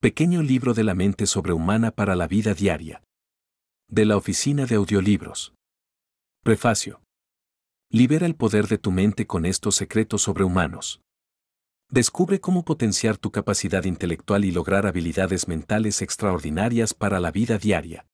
Pequeño libro de la mente sobrehumana para la vida diaria. De la oficina de audiolibros. Prefacio. Libera el poder de tu mente con estos secretos sobrehumanos. Descubre cómo potenciar tu capacidad intelectual y lograr habilidades mentales extraordinarias para la vida diaria.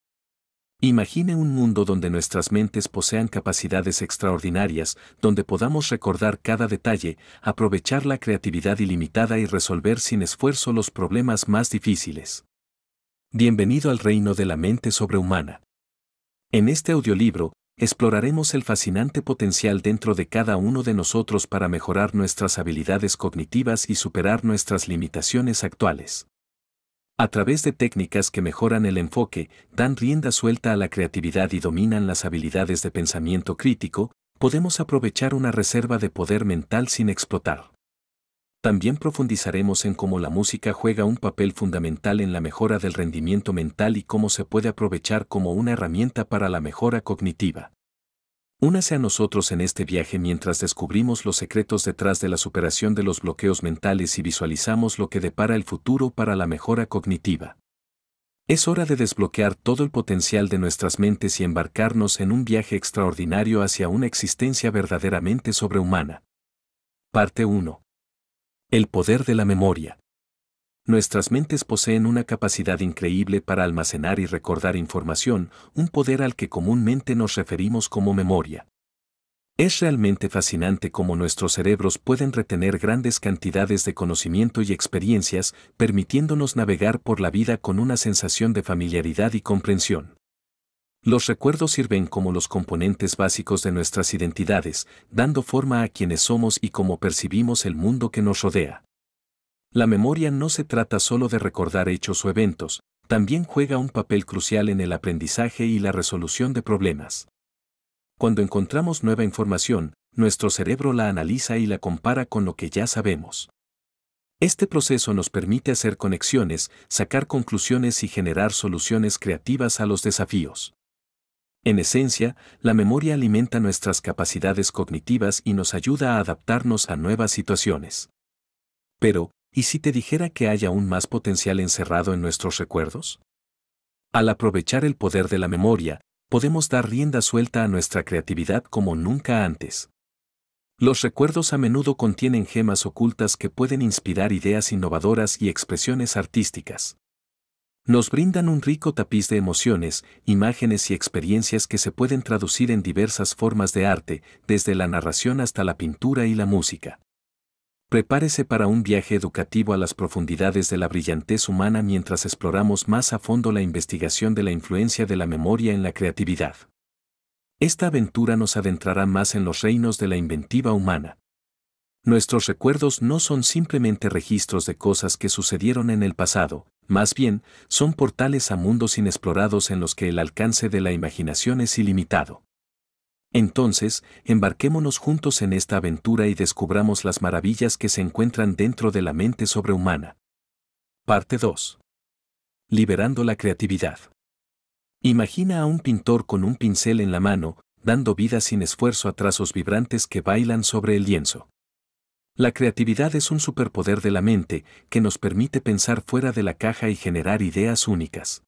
Imagine un mundo donde nuestras mentes posean capacidades extraordinarias, donde podamos recordar cada detalle, aprovechar la creatividad ilimitada y resolver sin esfuerzo los problemas más difíciles. Bienvenido al reino de la mente sobrehumana. En este audiolibro, exploraremos el fascinante potencial dentro de cada uno de nosotros para mejorar nuestras habilidades cognitivas y superar nuestras limitaciones actuales. A través de técnicas que mejoran el enfoque, dan rienda suelta a la creatividad y dominan las habilidades de pensamiento crítico, podemos aprovechar una reserva de poder mental sin explotar. También profundizaremos en cómo la música juega un papel fundamental en la mejora del rendimiento mental y cómo se puede aprovechar como una herramienta para la mejora cognitiva. Únase a nosotros en este viaje mientras descubrimos los secretos detrás de la superación de los bloqueos mentales y visualizamos lo que depara el futuro para la mejora cognitiva. Es hora de desbloquear todo el potencial de nuestras mentes y embarcarnos en un viaje extraordinario hacia una existencia verdaderamente sobrehumana. Parte 1. El poder de la memoria. Nuestras mentes poseen una capacidad increíble para almacenar y recordar información, un poder al que comúnmente nos referimos como memoria. Es realmente fascinante cómo nuestros cerebros pueden retener grandes cantidades de conocimiento y experiencias, permitiéndonos navegar por la vida con una sensación de familiaridad y comprensión. Los recuerdos sirven como los componentes básicos de nuestras identidades, dando forma a quienes somos y cómo percibimos el mundo que nos rodea. La memoria no se trata solo de recordar hechos o eventos, también juega un papel crucial en el aprendizaje y la resolución de problemas. Cuando encontramos nueva información, nuestro cerebro la analiza y la compara con lo que ya sabemos. Este proceso nos permite hacer conexiones, sacar conclusiones y generar soluciones creativas a los desafíos. En esencia, la memoria alimenta nuestras capacidades cognitivas y nos ayuda a adaptarnos a nuevas situaciones. Pero, ¿Y si te dijera que hay aún más potencial encerrado en nuestros recuerdos? Al aprovechar el poder de la memoria, podemos dar rienda suelta a nuestra creatividad como nunca antes. Los recuerdos a menudo contienen gemas ocultas que pueden inspirar ideas innovadoras y expresiones artísticas. Nos brindan un rico tapiz de emociones, imágenes y experiencias que se pueden traducir en diversas formas de arte, desde la narración hasta la pintura y la música. Prepárese para un viaje educativo a las profundidades de la brillantez humana mientras exploramos más a fondo la investigación de la influencia de la memoria en la creatividad. Esta aventura nos adentrará más en los reinos de la inventiva humana. Nuestros recuerdos no son simplemente registros de cosas que sucedieron en el pasado, más bien, son portales a mundos inexplorados en los que el alcance de la imaginación es ilimitado. Entonces, embarquémonos juntos en esta aventura y descubramos las maravillas que se encuentran dentro de la mente sobrehumana. Parte 2. Liberando la creatividad. Imagina a un pintor con un pincel en la mano, dando vida sin esfuerzo a trazos vibrantes que bailan sobre el lienzo. La creatividad es un superpoder de la mente que nos permite pensar fuera de la caja y generar ideas únicas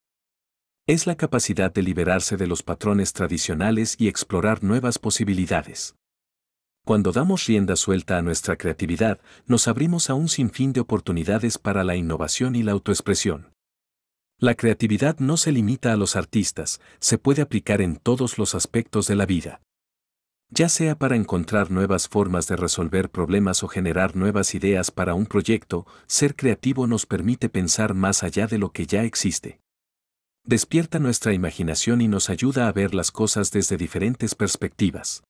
es la capacidad de liberarse de los patrones tradicionales y explorar nuevas posibilidades. Cuando damos rienda suelta a nuestra creatividad, nos abrimos a un sinfín de oportunidades para la innovación y la autoexpresión. La creatividad no se limita a los artistas, se puede aplicar en todos los aspectos de la vida. Ya sea para encontrar nuevas formas de resolver problemas o generar nuevas ideas para un proyecto, ser creativo nos permite pensar más allá de lo que ya existe despierta nuestra imaginación y nos ayuda a ver las cosas desde diferentes perspectivas.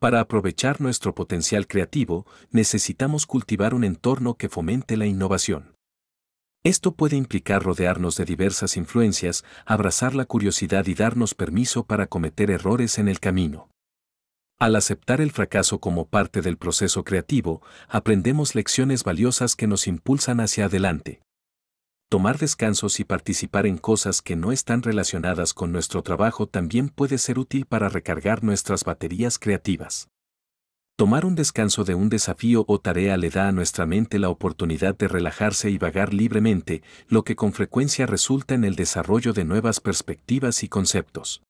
Para aprovechar nuestro potencial creativo, necesitamos cultivar un entorno que fomente la innovación. Esto puede implicar rodearnos de diversas influencias, abrazar la curiosidad y darnos permiso para cometer errores en el camino. Al aceptar el fracaso como parte del proceso creativo, aprendemos lecciones valiosas que nos impulsan hacia adelante tomar descansos y participar en cosas que no están relacionadas con nuestro trabajo también puede ser útil para recargar nuestras baterías creativas. Tomar un descanso de un desafío o tarea le da a nuestra mente la oportunidad de relajarse y vagar libremente, lo que con frecuencia resulta en el desarrollo de nuevas perspectivas y conceptos.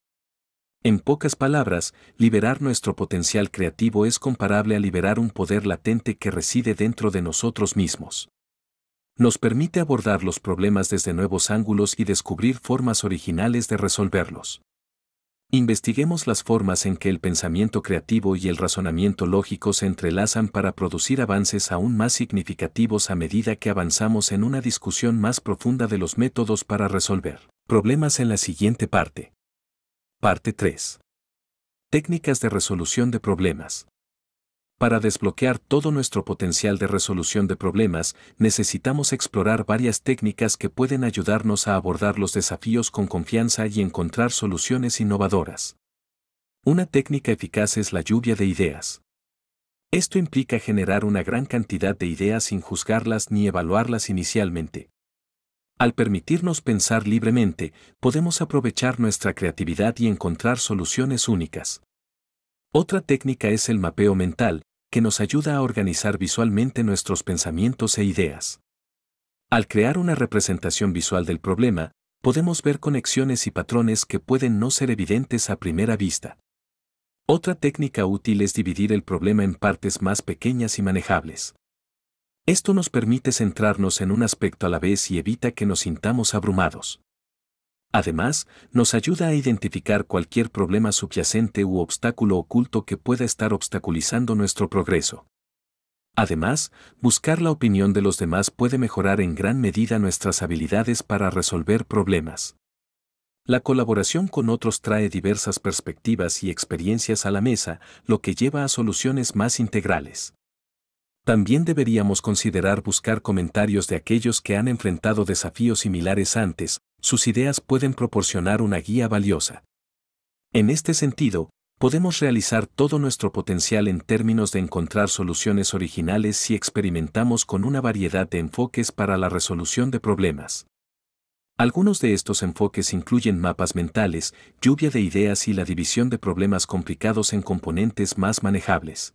En pocas palabras, liberar nuestro potencial creativo es comparable a liberar un poder latente que reside dentro de nosotros mismos nos permite abordar los problemas desde nuevos ángulos y descubrir formas originales de resolverlos. Investiguemos las formas en que el pensamiento creativo y el razonamiento lógico se entrelazan para producir avances aún más significativos a medida que avanzamos en una discusión más profunda de los métodos para resolver problemas en la siguiente parte. Parte 3. Técnicas de resolución de problemas. Para desbloquear todo nuestro potencial de resolución de problemas, necesitamos explorar varias técnicas que pueden ayudarnos a abordar los desafíos con confianza y encontrar soluciones innovadoras. Una técnica eficaz es la lluvia de ideas. Esto implica generar una gran cantidad de ideas sin juzgarlas ni evaluarlas inicialmente. Al permitirnos pensar libremente, podemos aprovechar nuestra creatividad y encontrar soluciones únicas. Otra técnica es el mapeo mental, que nos ayuda a organizar visualmente nuestros pensamientos e ideas. Al crear una representación visual del problema, podemos ver conexiones y patrones que pueden no ser evidentes a primera vista. Otra técnica útil es dividir el problema en partes más pequeñas y manejables. Esto nos permite centrarnos en un aspecto a la vez y evita que nos sintamos abrumados. Además, nos ayuda a identificar cualquier problema subyacente u obstáculo oculto que pueda estar obstaculizando nuestro progreso. Además, buscar la opinión de los demás puede mejorar en gran medida nuestras habilidades para resolver problemas. La colaboración con otros trae diversas perspectivas y experiencias a la mesa, lo que lleva a soluciones más integrales. También deberíamos considerar buscar comentarios de aquellos que han enfrentado desafíos similares antes, sus ideas pueden proporcionar una guía valiosa. En este sentido, podemos realizar todo nuestro potencial en términos de encontrar soluciones originales si experimentamos con una variedad de enfoques para la resolución de problemas. Algunos de estos enfoques incluyen mapas mentales, lluvia de ideas y la división de problemas complicados en componentes más manejables.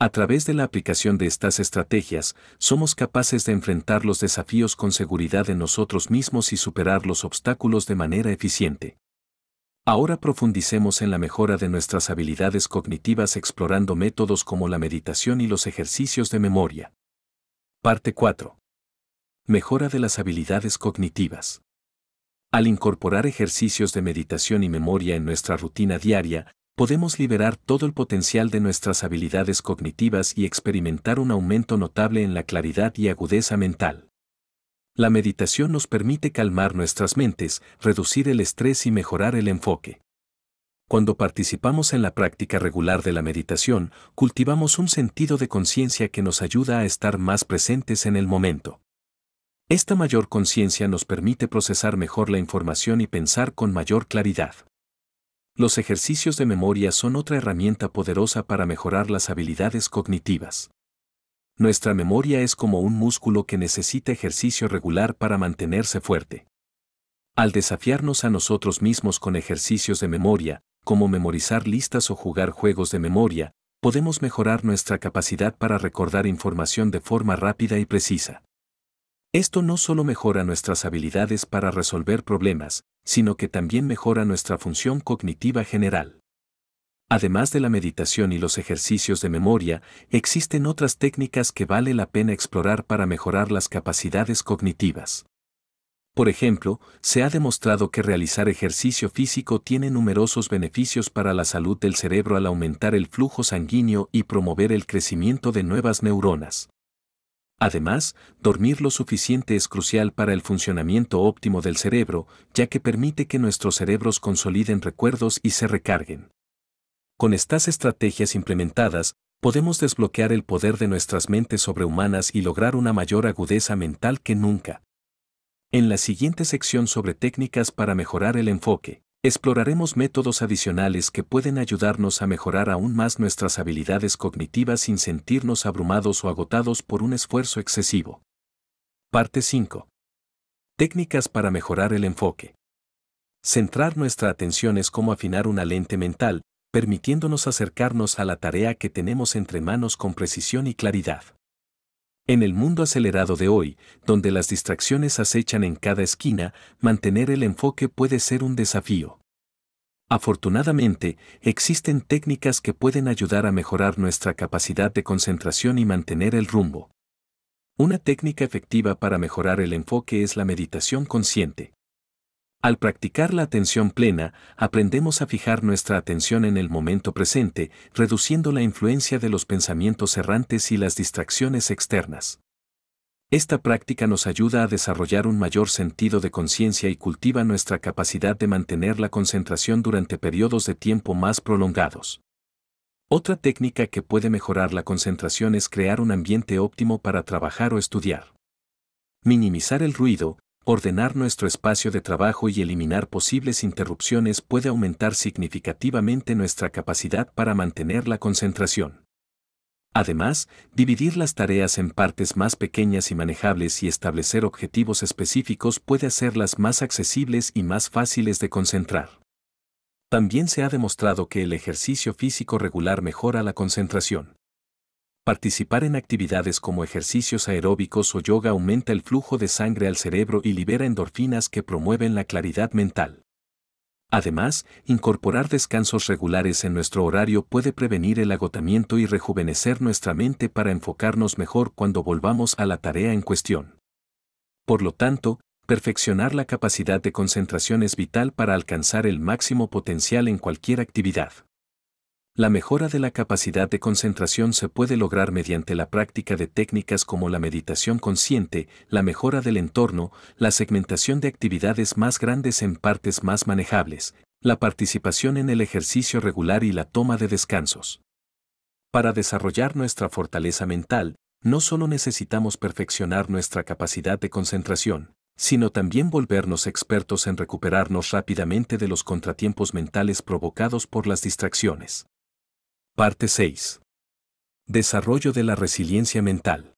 A través de la aplicación de estas estrategias, somos capaces de enfrentar los desafíos con seguridad en nosotros mismos y superar los obstáculos de manera eficiente. Ahora profundicemos en la mejora de nuestras habilidades cognitivas explorando métodos como la meditación y los ejercicios de memoria. Parte 4. Mejora de las habilidades cognitivas. Al incorporar ejercicios de meditación y memoria en nuestra rutina diaria, podemos liberar todo el potencial de nuestras habilidades cognitivas y experimentar un aumento notable en la claridad y agudeza mental. La meditación nos permite calmar nuestras mentes, reducir el estrés y mejorar el enfoque. Cuando participamos en la práctica regular de la meditación, cultivamos un sentido de conciencia que nos ayuda a estar más presentes en el momento. Esta mayor conciencia nos permite procesar mejor la información y pensar con mayor claridad. Los ejercicios de memoria son otra herramienta poderosa para mejorar las habilidades cognitivas. Nuestra memoria es como un músculo que necesita ejercicio regular para mantenerse fuerte. Al desafiarnos a nosotros mismos con ejercicios de memoria, como memorizar listas o jugar juegos de memoria, podemos mejorar nuestra capacidad para recordar información de forma rápida y precisa. Esto no solo mejora nuestras habilidades para resolver problemas, sino que también mejora nuestra función cognitiva general. Además de la meditación y los ejercicios de memoria, existen otras técnicas que vale la pena explorar para mejorar las capacidades cognitivas. Por ejemplo, se ha demostrado que realizar ejercicio físico tiene numerosos beneficios para la salud del cerebro al aumentar el flujo sanguíneo y promover el crecimiento de nuevas neuronas. Además, dormir lo suficiente es crucial para el funcionamiento óptimo del cerebro, ya que permite que nuestros cerebros consoliden recuerdos y se recarguen. Con estas estrategias implementadas, podemos desbloquear el poder de nuestras mentes sobrehumanas y lograr una mayor agudeza mental que nunca. En la siguiente sección sobre técnicas para mejorar el enfoque. Exploraremos métodos adicionales que pueden ayudarnos a mejorar aún más nuestras habilidades cognitivas sin sentirnos abrumados o agotados por un esfuerzo excesivo. Parte 5. Técnicas para mejorar el enfoque. Centrar nuestra atención es como afinar una lente mental, permitiéndonos acercarnos a la tarea que tenemos entre manos con precisión y claridad. En el mundo acelerado de hoy, donde las distracciones acechan en cada esquina, mantener el enfoque puede ser un desafío. Afortunadamente, existen técnicas que pueden ayudar a mejorar nuestra capacidad de concentración y mantener el rumbo. Una técnica efectiva para mejorar el enfoque es la meditación consciente. Al practicar la atención plena, aprendemos a fijar nuestra atención en el momento presente, reduciendo la influencia de los pensamientos errantes y las distracciones externas. Esta práctica nos ayuda a desarrollar un mayor sentido de conciencia y cultiva nuestra capacidad de mantener la concentración durante periodos de tiempo más prolongados. Otra técnica que puede mejorar la concentración es crear un ambiente óptimo para trabajar o estudiar. Minimizar el ruido, ordenar nuestro espacio de trabajo y eliminar posibles interrupciones puede aumentar significativamente nuestra capacidad para mantener la concentración. Además, dividir las tareas en partes más pequeñas y manejables y establecer objetivos específicos puede hacerlas más accesibles y más fáciles de concentrar. También se ha demostrado que el ejercicio físico regular mejora la concentración. Participar en actividades como ejercicios aeróbicos o yoga aumenta el flujo de sangre al cerebro y libera endorfinas que promueven la claridad mental. Además, incorporar descansos regulares en nuestro horario puede prevenir el agotamiento y rejuvenecer nuestra mente para enfocarnos mejor cuando volvamos a la tarea en cuestión. Por lo tanto, perfeccionar la capacidad de concentración es vital para alcanzar el máximo potencial en cualquier actividad. La mejora de la capacidad de concentración se puede lograr mediante la práctica de técnicas como la meditación consciente, la mejora del entorno, la segmentación de actividades más grandes en partes más manejables, la participación en el ejercicio regular y la toma de descansos. Para desarrollar nuestra fortaleza mental, no solo necesitamos perfeccionar nuestra capacidad de concentración, sino también volvernos expertos en recuperarnos rápidamente de los contratiempos mentales provocados por las distracciones. Parte 6. Desarrollo de la resiliencia mental.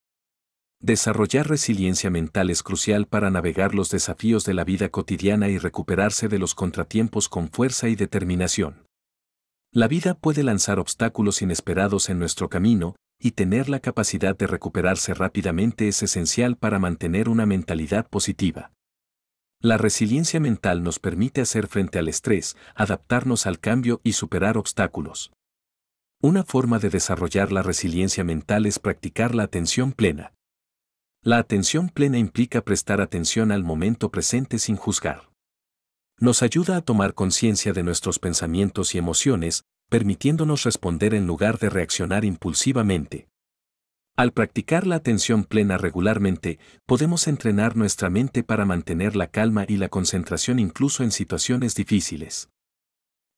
Desarrollar resiliencia mental es crucial para navegar los desafíos de la vida cotidiana y recuperarse de los contratiempos con fuerza y determinación. La vida puede lanzar obstáculos inesperados en nuestro camino, y tener la capacidad de recuperarse rápidamente es esencial para mantener una mentalidad positiva. La resiliencia mental nos permite hacer frente al estrés, adaptarnos al cambio y superar obstáculos. Una forma de desarrollar la resiliencia mental es practicar la atención plena. La atención plena implica prestar atención al momento presente sin juzgar. Nos ayuda a tomar conciencia de nuestros pensamientos y emociones, permitiéndonos responder en lugar de reaccionar impulsivamente. Al practicar la atención plena regularmente, podemos entrenar nuestra mente para mantener la calma y la concentración incluso en situaciones difíciles.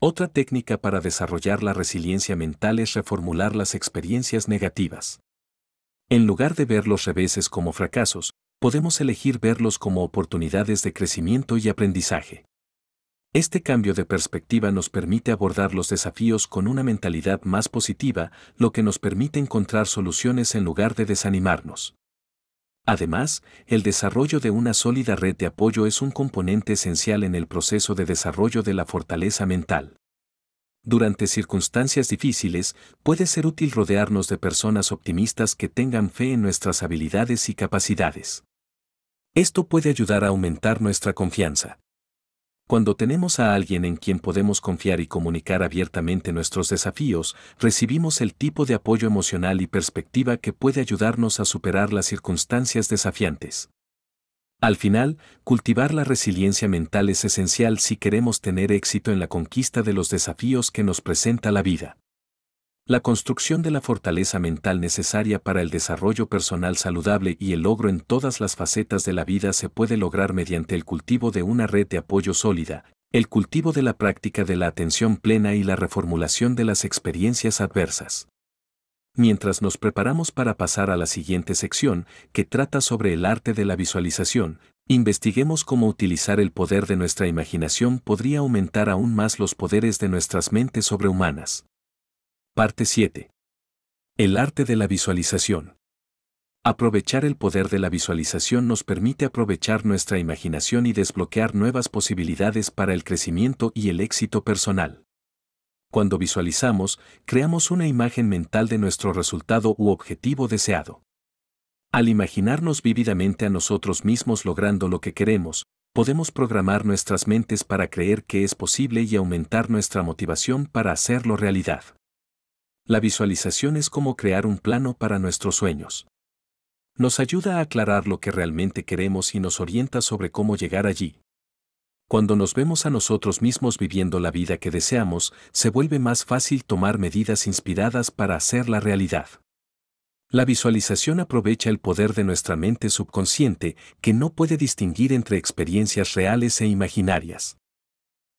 Otra técnica para desarrollar la resiliencia mental es reformular las experiencias negativas. En lugar de ver los reveses como fracasos, podemos elegir verlos como oportunidades de crecimiento y aprendizaje. Este cambio de perspectiva nos permite abordar los desafíos con una mentalidad más positiva, lo que nos permite encontrar soluciones en lugar de desanimarnos. Además, el desarrollo de una sólida red de apoyo es un componente esencial en el proceso de desarrollo de la fortaleza mental. Durante circunstancias difíciles, puede ser útil rodearnos de personas optimistas que tengan fe en nuestras habilidades y capacidades. Esto puede ayudar a aumentar nuestra confianza. Cuando tenemos a alguien en quien podemos confiar y comunicar abiertamente nuestros desafíos, recibimos el tipo de apoyo emocional y perspectiva que puede ayudarnos a superar las circunstancias desafiantes. Al final, cultivar la resiliencia mental es esencial si queremos tener éxito en la conquista de los desafíos que nos presenta la vida. La construcción de la fortaleza mental necesaria para el desarrollo personal saludable y el logro en todas las facetas de la vida se puede lograr mediante el cultivo de una red de apoyo sólida, el cultivo de la práctica de la atención plena y la reformulación de las experiencias adversas. Mientras nos preparamos para pasar a la siguiente sección, que trata sobre el arte de la visualización, Investiguemos cómo utilizar el poder de nuestra imaginación podría aumentar aún más los poderes de nuestras mentes sobrehumanas. Parte 7. El arte de la visualización. Aprovechar el poder de la visualización nos permite aprovechar nuestra imaginación y desbloquear nuevas posibilidades para el crecimiento y el éxito personal. Cuando visualizamos, creamos una imagen mental de nuestro resultado u objetivo deseado. Al imaginarnos vívidamente a nosotros mismos logrando lo que queremos, podemos programar nuestras mentes para creer que es posible y aumentar nuestra motivación para hacerlo realidad. La visualización es como crear un plano para nuestros sueños. Nos ayuda a aclarar lo que realmente queremos y nos orienta sobre cómo llegar allí. Cuando nos vemos a nosotros mismos viviendo la vida que deseamos, se vuelve más fácil tomar medidas inspiradas para hacerla realidad. La visualización aprovecha el poder de nuestra mente subconsciente, que no puede distinguir entre experiencias reales e imaginarias.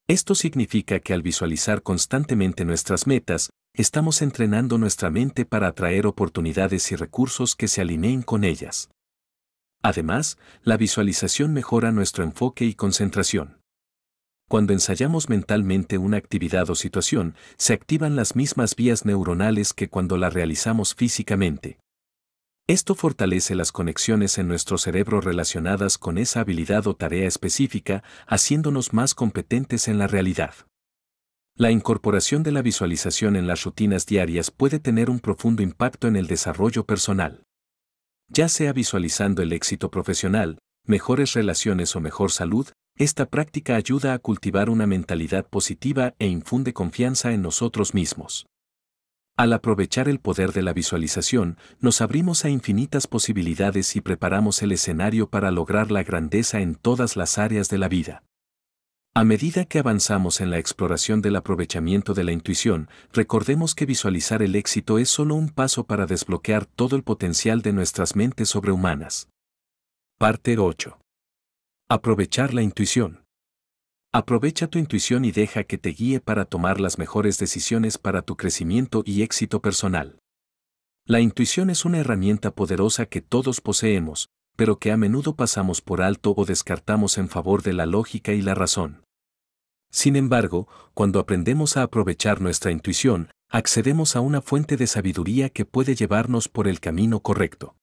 Esto significa que al visualizar constantemente nuestras metas, estamos entrenando nuestra mente para atraer oportunidades y recursos que se alineen con ellas. Además, la visualización mejora nuestro enfoque y concentración. Cuando ensayamos mentalmente una actividad o situación, se activan las mismas vías neuronales que cuando la realizamos físicamente. Esto fortalece las conexiones en nuestro cerebro relacionadas con esa habilidad o tarea específica, haciéndonos más competentes en la realidad. La incorporación de la visualización en las rutinas diarias puede tener un profundo impacto en el desarrollo personal. Ya sea visualizando el éxito profesional, mejores relaciones o mejor salud, esta práctica ayuda a cultivar una mentalidad positiva e infunde confianza en nosotros mismos. Al aprovechar el poder de la visualización, nos abrimos a infinitas posibilidades y preparamos el escenario para lograr la grandeza en todas las áreas de la vida. A medida que avanzamos en la exploración del aprovechamiento de la intuición, recordemos que visualizar el éxito es solo un paso para desbloquear todo el potencial de nuestras mentes sobrehumanas. Parte 8. Aprovechar la intuición. Aprovecha tu intuición y deja que te guíe para tomar las mejores decisiones para tu crecimiento y éxito personal. La intuición es una herramienta poderosa que todos poseemos, pero que a menudo pasamos por alto o descartamos en favor de la lógica y la razón. Sin embargo, cuando aprendemos a aprovechar nuestra intuición, accedemos a una fuente de sabiduría que puede llevarnos por el camino correcto.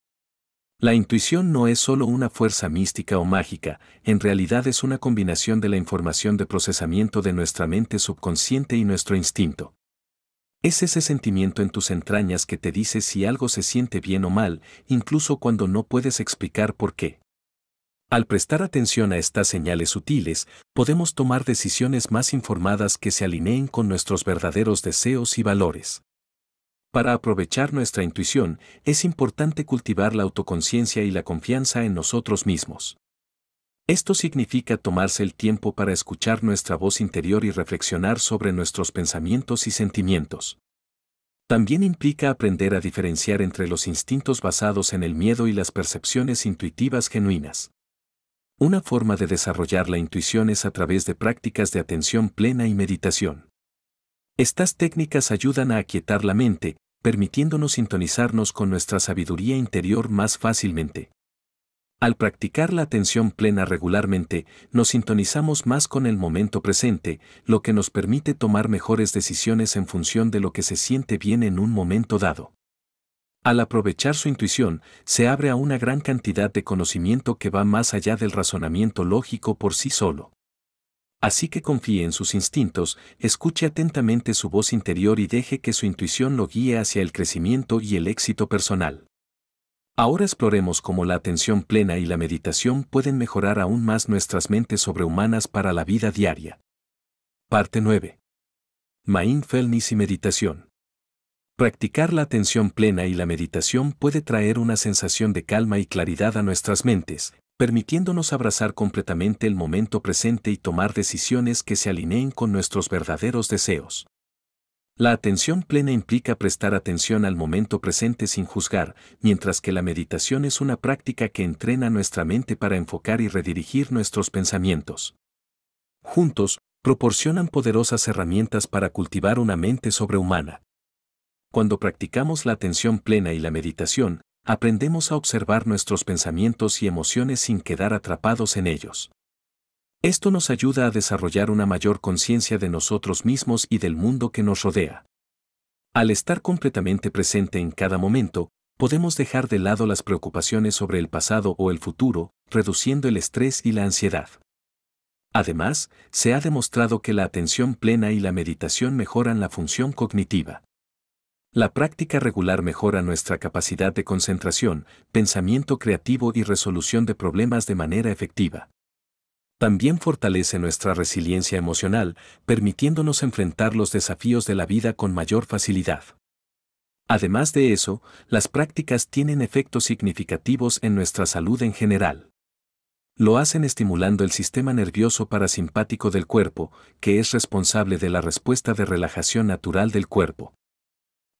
La intuición no es solo una fuerza mística o mágica, en realidad es una combinación de la información de procesamiento de nuestra mente subconsciente y nuestro instinto. Es ese sentimiento en tus entrañas que te dice si algo se siente bien o mal, incluso cuando no puedes explicar por qué. Al prestar atención a estas señales sutiles, podemos tomar decisiones más informadas que se alineen con nuestros verdaderos deseos y valores. Para aprovechar nuestra intuición, es importante cultivar la autoconciencia y la confianza en nosotros mismos. Esto significa tomarse el tiempo para escuchar nuestra voz interior y reflexionar sobre nuestros pensamientos y sentimientos. También implica aprender a diferenciar entre los instintos basados en el miedo y las percepciones intuitivas genuinas. Una forma de desarrollar la intuición es a través de prácticas de atención plena y meditación. Estas técnicas ayudan a aquietar la mente, permitiéndonos sintonizarnos con nuestra sabiduría interior más fácilmente. Al practicar la atención plena regularmente, nos sintonizamos más con el momento presente, lo que nos permite tomar mejores decisiones en función de lo que se siente bien en un momento dado. Al aprovechar su intuición, se abre a una gran cantidad de conocimiento que va más allá del razonamiento lógico por sí solo. Así que confíe en sus instintos, escuche atentamente su voz interior y deje que su intuición lo guíe hacia el crecimiento y el éxito personal. Ahora exploremos cómo la atención plena y la meditación pueden mejorar aún más nuestras mentes sobrehumanas para la vida diaria. Parte 9. Mindfulness y meditación. Practicar la atención plena y la meditación puede traer una sensación de calma y claridad a nuestras mentes, permitiéndonos abrazar completamente el momento presente y tomar decisiones que se alineen con nuestros verdaderos deseos. La atención plena implica prestar atención al momento presente sin juzgar, mientras que la meditación es una práctica que entrena nuestra mente para enfocar y redirigir nuestros pensamientos. Juntos, proporcionan poderosas herramientas para cultivar una mente sobrehumana. Cuando practicamos la atención plena y la meditación, aprendemos a observar nuestros pensamientos y emociones sin quedar atrapados en ellos. Esto nos ayuda a desarrollar una mayor conciencia de nosotros mismos y del mundo que nos rodea. Al estar completamente presente en cada momento, podemos dejar de lado las preocupaciones sobre el pasado o el futuro, reduciendo el estrés y la ansiedad. Además, se ha demostrado que la atención plena y la meditación mejoran la función cognitiva. La práctica regular mejora nuestra capacidad de concentración, pensamiento creativo y resolución de problemas de manera efectiva. También fortalece nuestra resiliencia emocional, permitiéndonos enfrentar los desafíos de la vida con mayor facilidad. Además de eso, las prácticas tienen efectos significativos en nuestra salud en general. Lo hacen estimulando el sistema nervioso parasimpático del cuerpo, que es responsable de la respuesta de relajación natural del cuerpo.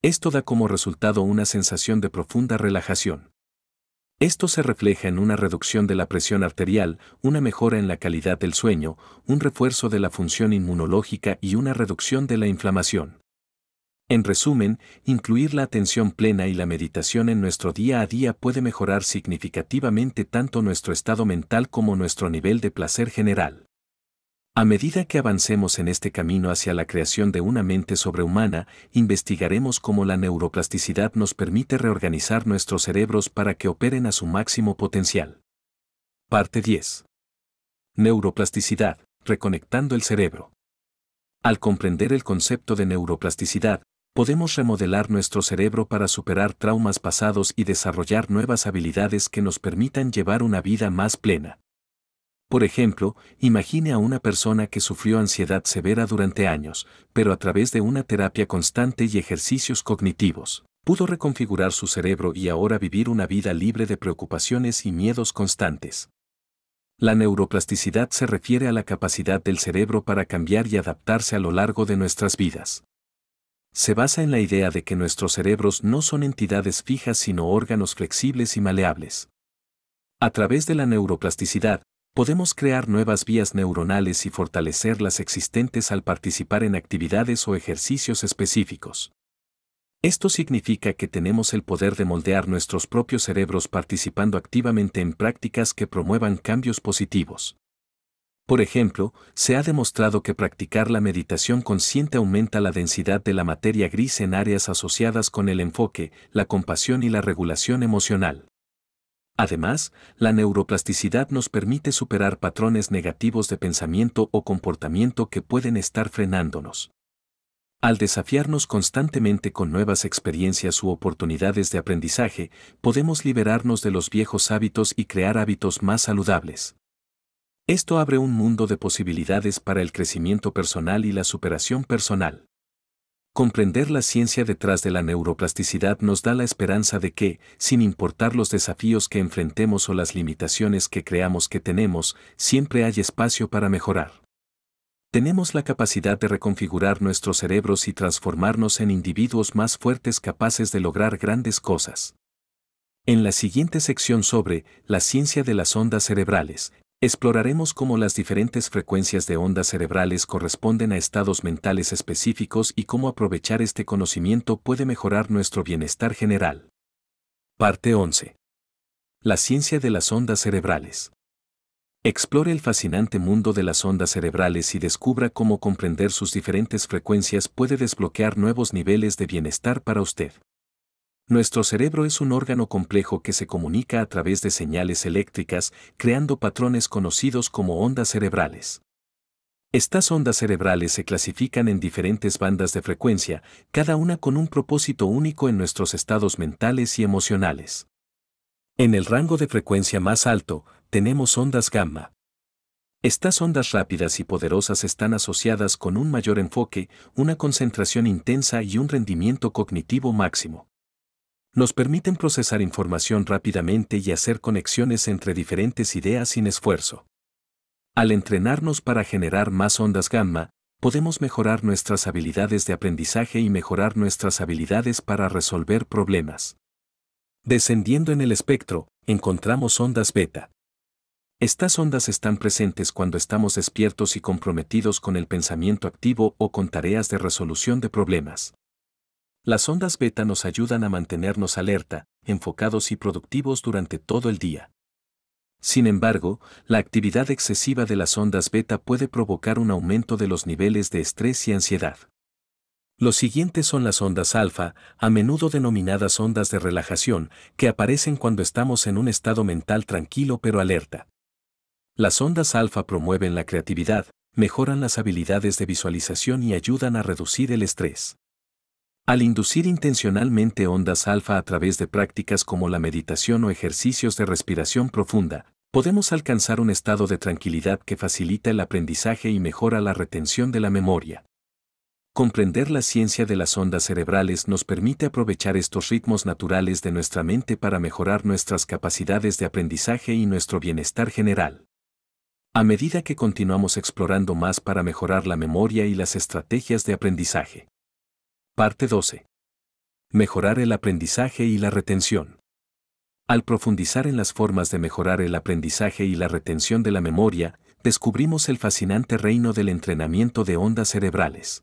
Esto da como resultado una sensación de profunda relajación. Esto se refleja en una reducción de la presión arterial, una mejora en la calidad del sueño, un refuerzo de la función inmunológica y una reducción de la inflamación. En resumen, incluir la atención plena y la meditación en nuestro día a día puede mejorar significativamente tanto nuestro estado mental como nuestro nivel de placer general. A medida que avancemos en este camino hacia la creación de una mente sobrehumana, investigaremos cómo la neuroplasticidad nos permite reorganizar nuestros cerebros para que operen a su máximo potencial. Parte 10. Neuroplasticidad, reconectando el cerebro. Al comprender el concepto de neuroplasticidad, podemos remodelar nuestro cerebro para superar traumas pasados y desarrollar nuevas habilidades que nos permitan llevar una vida más plena. Por ejemplo, imagine a una persona que sufrió ansiedad severa durante años, pero a través de una terapia constante y ejercicios cognitivos, pudo reconfigurar su cerebro y ahora vivir una vida libre de preocupaciones y miedos constantes. La neuroplasticidad se refiere a la capacidad del cerebro para cambiar y adaptarse a lo largo de nuestras vidas. Se basa en la idea de que nuestros cerebros no son entidades fijas sino órganos flexibles y maleables. A través de la neuroplasticidad, podemos crear nuevas vías neuronales y fortalecer las existentes al participar en actividades o ejercicios específicos. Esto significa que tenemos el poder de moldear nuestros propios cerebros participando activamente en prácticas que promuevan cambios positivos. Por ejemplo, se ha demostrado que practicar la meditación consciente aumenta la densidad de la materia gris en áreas asociadas con el enfoque, la compasión y la regulación emocional. Además, la neuroplasticidad nos permite superar patrones negativos de pensamiento o comportamiento que pueden estar frenándonos. Al desafiarnos constantemente con nuevas experiencias u oportunidades de aprendizaje, podemos liberarnos de los viejos hábitos y crear hábitos más saludables. Esto abre un mundo de posibilidades para el crecimiento personal y la superación personal. Comprender la ciencia detrás de la neuroplasticidad nos da la esperanza de que, sin importar los desafíos que enfrentemos o las limitaciones que creamos que tenemos, siempre hay espacio para mejorar. Tenemos la capacidad de reconfigurar nuestros cerebros y transformarnos en individuos más fuertes capaces de lograr grandes cosas. En la siguiente sección sobre la ciencia de las ondas cerebrales, Exploraremos cómo las diferentes frecuencias de ondas cerebrales corresponden a estados mentales específicos y cómo aprovechar este conocimiento puede mejorar nuestro bienestar general. Parte 11. La ciencia de las ondas cerebrales. Explore el fascinante mundo de las ondas cerebrales y descubra cómo comprender sus diferentes frecuencias puede desbloquear nuevos niveles de bienestar para usted. Nuestro cerebro es un órgano complejo que se comunica a través de señales eléctricas, creando patrones conocidos como ondas cerebrales. Estas ondas cerebrales se clasifican en diferentes bandas de frecuencia, cada una con un propósito único en nuestros estados mentales y emocionales. En el rango de frecuencia más alto, tenemos ondas gamma. Estas ondas rápidas y poderosas están asociadas con un mayor enfoque, una concentración intensa y un rendimiento cognitivo máximo nos permiten procesar información rápidamente y hacer conexiones entre diferentes ideas sin esfuerzo. Al entrenarnos para generar más ondas gamma, podemos mejorar nuestras habilidades de aprendizaje y mejorar nuestras habilidades para resolver problemas. Descendiendo en el espectro, encontramos ondas beta. Estas ondas están presentes cuando estamos despiertos y comprometidos con el pensamiento activo o con tareas de resolución de problemas. Las ondas beta nos ayudan a mantenernos alerta, enfocados y productivos durante todo el día. Sin embargo, la actividad excesiva de las ondas beta puede provocar un aumento de los niveles de estrés y ansiedad. Los siguientes son las ondas alfa, a menudo denominadas ondas de relajación, que aparecen cuando estamos en un estado mental tranquilo pero alerta. Las ondas alfa promueven la creatividad, mejoran las habilidades de visualización y ayudan a reducir el estrés. Al inducir intencionalmente ondas alfa a través de prácticas como la meditación o ejercicios de respiración profunda, podemos alcanzar un estado de tranquilidad que facilita el aprendizaje y mejora la retención de la memoria. Comprender la ciencia de las ondas cerebrales nos permite aprovechar estos ritmos naturales de nuestra mente para mejorar nuestras capacidades de aprendizaje y nuestro bienestar general. A medida que continuamos explorando más para mejorar la memoria y las estrategias de aprendizaje, Parte 12. Mejorar el aprendizaje y la retención. Al profundizar en las formas de mejorar el aprendizaje y la retención de la memoria, descubrimos el fascinante reino del entrenamiento de ondas cerebrales.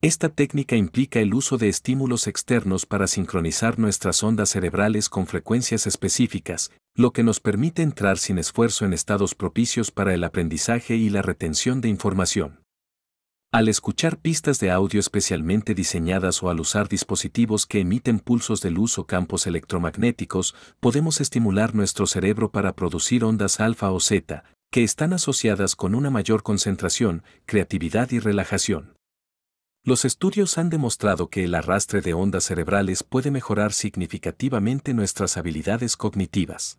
Esta técnica implica el uso de estímulos externos para sincronizar nuestras ondas cerebrales con frecuencias específicas, lo que nos permite entrar sin esfuerzo en estados propicios para el aprendizaje y la retención de información. Al escuchar pistas de audio especialmente diseñadas o al usar dispositivos que emiten pulsos de luz o campos electromagnéticos, podemos estimular nuestro cerebro para producir ondas alfa o zeta, que están asociadas con una mayor concentración, creatividad y relajación. Los estudios han demostrado que el arrastre de ondas cerebrales puede mejorar significativamente nuestras habilidades cognitivas.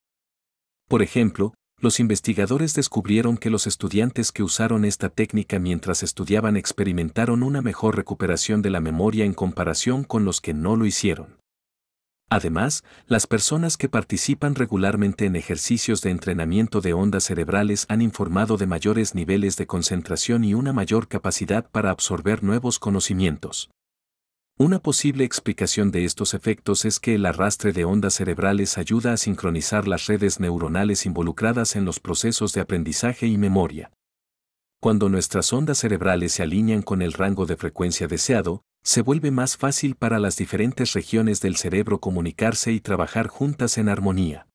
Por ejemplo, los investigadores descubrieron que los estudiantes que usaron esta técnica mientras estudiaban experimentaron una mejor recuperación de la memoria en comparación con los que no lo hicieron. Además, las personas que participan regularmente en ejercicios de entrenamiento de ondas cerebrales han informado de mayores niveles de concentración y una mayor capacidad para absorber nuevos conocimientos. Una posible explicación de estos efectos es que el arrastre de ondas cerebrales ayuda a sincronizar las redes neuronales involucradas en los procesos de aprendizaje y memoria. Cuando nuestras ondas cerebrales se alinean con el rango de frecuencia deseado, se vuelve más fácil para las diferentes regiones del cerebro comunicarse y trabajar juntas en armonía.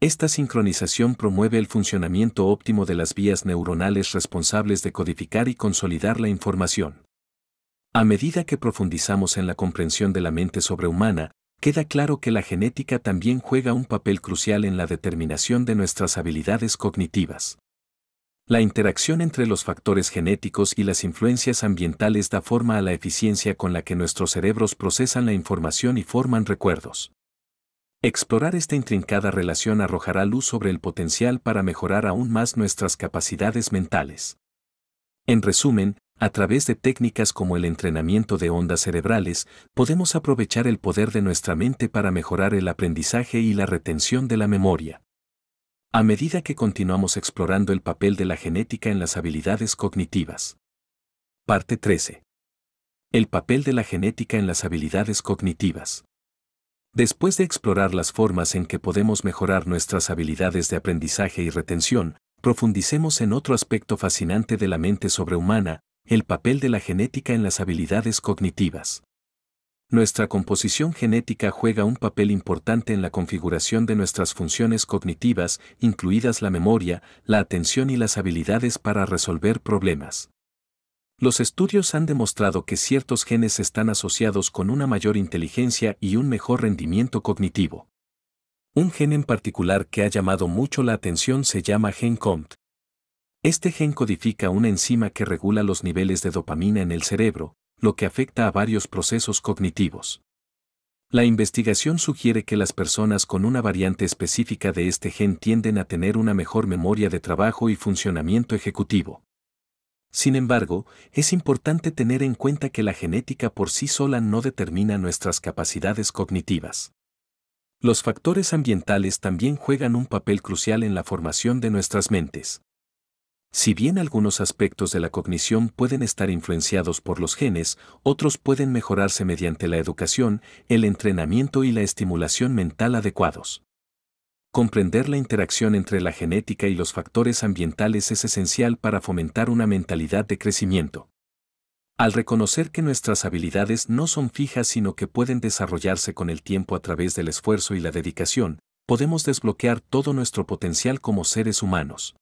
Esta sincronización promueve el funcionamiento óptimo de las vías neuronales responsables de codificar y consolidar la información. A medida que profundizamos en la comprensión de la mente sobrehumana, queda claro que la genética también juega un papel crucial en la determinación de nuestras habilidades cognitivas. La interacción entre los factores genéticos y las influencias ambientales da forma a la eficiencia con la que nuestros cerebros procesan la información y forman recuerdos. Explorar esta intrincada relación arrojará luz sobre el potencial para mejorar aún más nuestras capacidades mentales. En resumen, a través de técnicas como el entrenamiento de ondas cerebrales, podemos aprovechar el poder de nuestra mente para mejorar el aprendizaje y la retención de la memoria. A medida que continuamos explorando el papel de la genética en las habilidades cognitivas. Parte 13. El papel de la genética en las habilidades cognitivas. Después de explorar las formas en que podemos mejorar nuestras habilidades de aprendizaje y retención, profundicemos en otro aspecto fascinante de la mente sobrehumana, el papel de la genética en las habilidades cognitivas. Nuestra composición genética juega un papel importante en la configuración de nuestras funciones cognitivas, incluidas la memoria, la atención y las habilidades para resolver problemas. Los estudios han demostrado que ciertos genes están asociados con una mayor inteligencia y un mejor rendimiento cognitivo. Un gen en particular que ha llamado mucho la atención se llama gen Compt. Este gen codifica una enzima que regula los niveles de dopamina en el cerebro, lo que afecta a varios procesos cognitivos. La investigación sugiere que las personas con una variante específica de este gen tienden a tener una mejor memoria de trabajo y funcionamiento ejecutivo. Sin embargo, es importante tener en cuenta que la genética por sí sola no determina nuestras capacidades cognitivas. Los factores ambientales también juegan un papel crucial en la formación de nuestras mentes. Si bien algunos aspectos de la cognición pueden estar influenciados por los genes, otros pueden mejorarse mediante la educación, el entrenamiento y la estimulación mental adecuados. Comprender la interacción entre la genética y los factores ambientales es esencial para fomentar una mentalidad de crecimiento. Al reconocer que nuestras habilidades no son fijas sino que pueden desarrollarse con el tiempo a través del esfuerzo y la dedicación, podemos desbloquear todo nuestro potencial como seres humanos.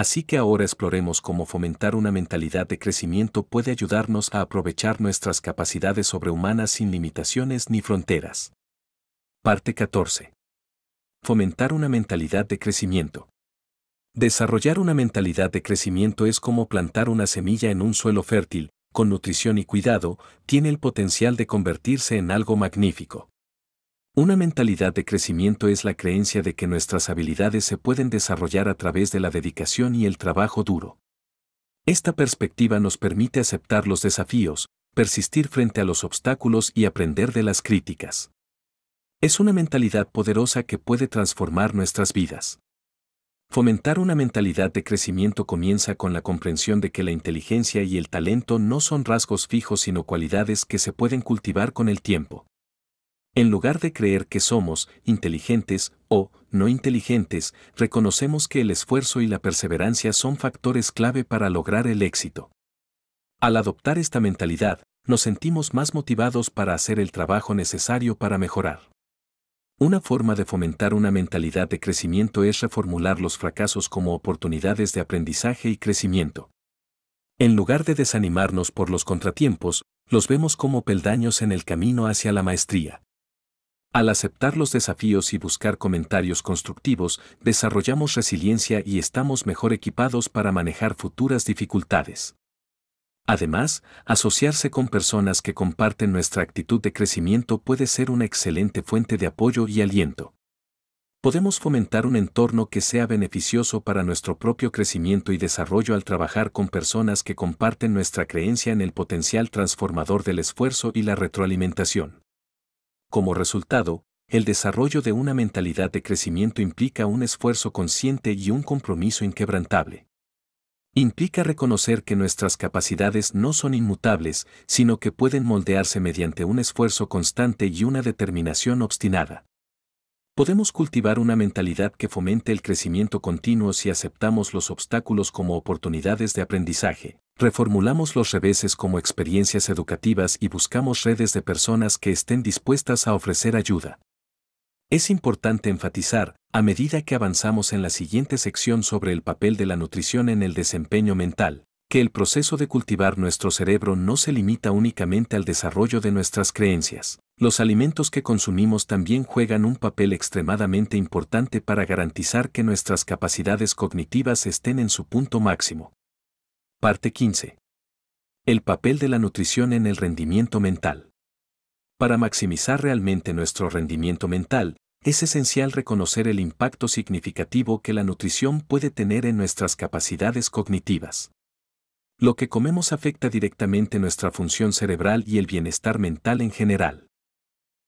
Así que ahora exploremos cómo fomentar una mentalidad de crecimiento puede ayudarnos a aprovechar nuestras capacidades sobrehumanas sin limitaciones ni fronteras. Parte 14. Fomentar una mentalidad de crecimiento. Desarrollar una mentalidad de crecimiento es como plantar una semilla en un suelo fértil, con nutrición y cuidado, tiene el potencial de convertirse en algo magnífico. Una mentalidad de crecimiento es la creencia de que nuestras habilidades se pueden desarrollar a través de la dedicación y el trabajo duro. Esta perspectiva nos permite aceptar los desafíos, persistir frente a los obstáculos y aprender de las críticas. Es una mentalidad poderosa que puede transformar nuestras vidas. Fomentar una mentalidad de crecimiento comienza con la comprensión de que la inteligencia y el talento no son rasgos fijos sino cualidades que se pueden cultivar con el tiempo. En lugar de creer que somos inteligentes o no inteligentes, reconocemos que el esfuerzo y la perseverancia son factores clave para lograr el éxito. Al adoptar esta mentalidad, nos sentimos más motivados para hacer el trabajo necesario para mejorar. Una forma de fomentar una mentalidad de crecimiento es reformular los fracasos como oportunidades de aprendizaje y crecimiento. En lugar de desanimarnos por los contratiempos, los vemos como peldaños en el camino hacia la maestría. Al aceptar los desafíos y buscar comentarios constructivos, desarrollamos resiliencia y estamos mejor equipados para manejar futuras dificultades. Además, asociarse con personas que comparten nuestra actitud de crecimiento puede ser una excelente fuente de apoyo y aliento. Podemos fomentar un entorno que sea beneficioso para nuestro propio crecimiento y desarrollo al trabajar con personas que comparten nuestra creencia en el potencial transformador del esfuerzo y la retroalimentación. Como resultado, el desarrollo de una mentalidad de crecimiento implica un esfuerzo consciente y un compromiso inquebrantable. Implica reconocer que nuestras capacidades no son inmutables, sino que pueden moldearse mediante un esfuerzo constante y una determinación obstinada. Podemos cultivar una mentalidad que fomente el crecimiento continuo si aceptamos los obstáculos como oportunidades de aprendizaje. Reformulamos los reveses como experiencias educativas y buscamos redes de personas que estén dispuestas a ofrecer ayuda. Es importante enfatizar, a medida que avanzamos en la siguiente sección sobre el papel de la nutrición en el desempeño mental, que el proceso de cultivar nuestro cerebro no se limita únicamente al desarrollo de nuestras creencias. Los alimentos que consumimos también juegan un papel extremadamente importante para garantizar que nuestras capacidades cognitivas estén en su punto máximo. Parte 15. El papel de la nutrición en el rendimiento mental. Para maximizar realmente nuestro rendimiento mental, es esencial reconocer el impacto significativo que la nutrición puede tener en nuestras capacidades cognitivas. Lo que comemos afecta directamente nuestra función cerebral y el bienestar mental en general.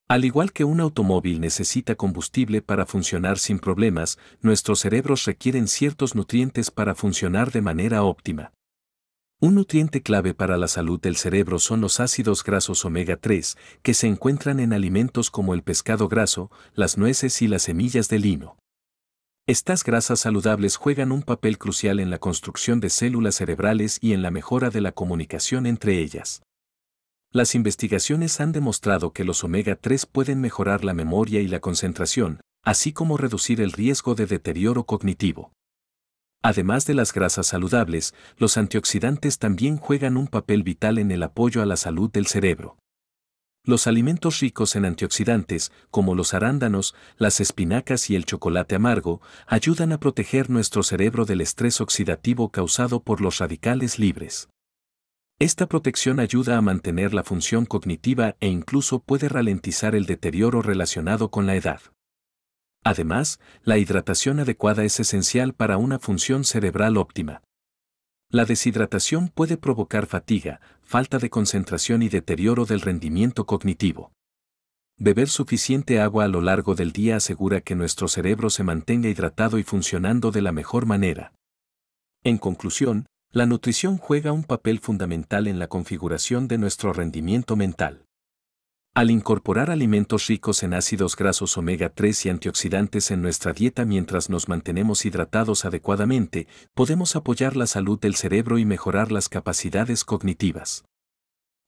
Al igual que un automóvil necesita combustible para funcionar sin problemas, nuestros cerebros requieren ciertos nutrientes para funcionar de manera óptima. Un nutriente clave para la salud del cerebro son los ácidos grasos omega 3, que se encuentran en alimentos como el pescado graso, las nueces y las semillas de lino. Estas grasas saludables juegan un papel crucial en la construcción de células cerebrales y en la mejora de la comunicación entre ellas. Las investigaciones han demostrado que los omega 3 pueden mejorar la memoria y la concentración, así como reducir el riesgo de deterioro cognitivo. Además de las grasas saludables, los antioxidantes también juegan un papel vital en el apoyo a la salud del cerebro. Los alimentos ricos en antioxidantes, como los arándanos, las espinacas y el chocolate amargo, ayudan a proteger nuestro cerebro del estrés oxidativo causado por los radicales libres. Esta protección ayuda a mantener la función cognitiva e incluso puede ralentizar el deterioro relacionado con la edad. Además, la hidratación adecuada es esencial para una función cerebral óptima. La deshidratación puede provocar fatiga, falta de concentración y deterioro del rendimiento cognitivo. Beber suficiente agua a lo largo del día asegura que nuestro cerebro se mantenga hidratado y funcionando de la mejor manera. En conclusión, la nutrición juega un papel fundamental en la configuración de nuestro rendimiento mental. Al incorporar alimentos ricos en ácidos grasos omega 3 y antioxidantes en nuestra dieta mientras nos mantenemos hidratados adecuadamente, podemos apoyar la salud del cerebro y mejorar las capacidades cognitivas.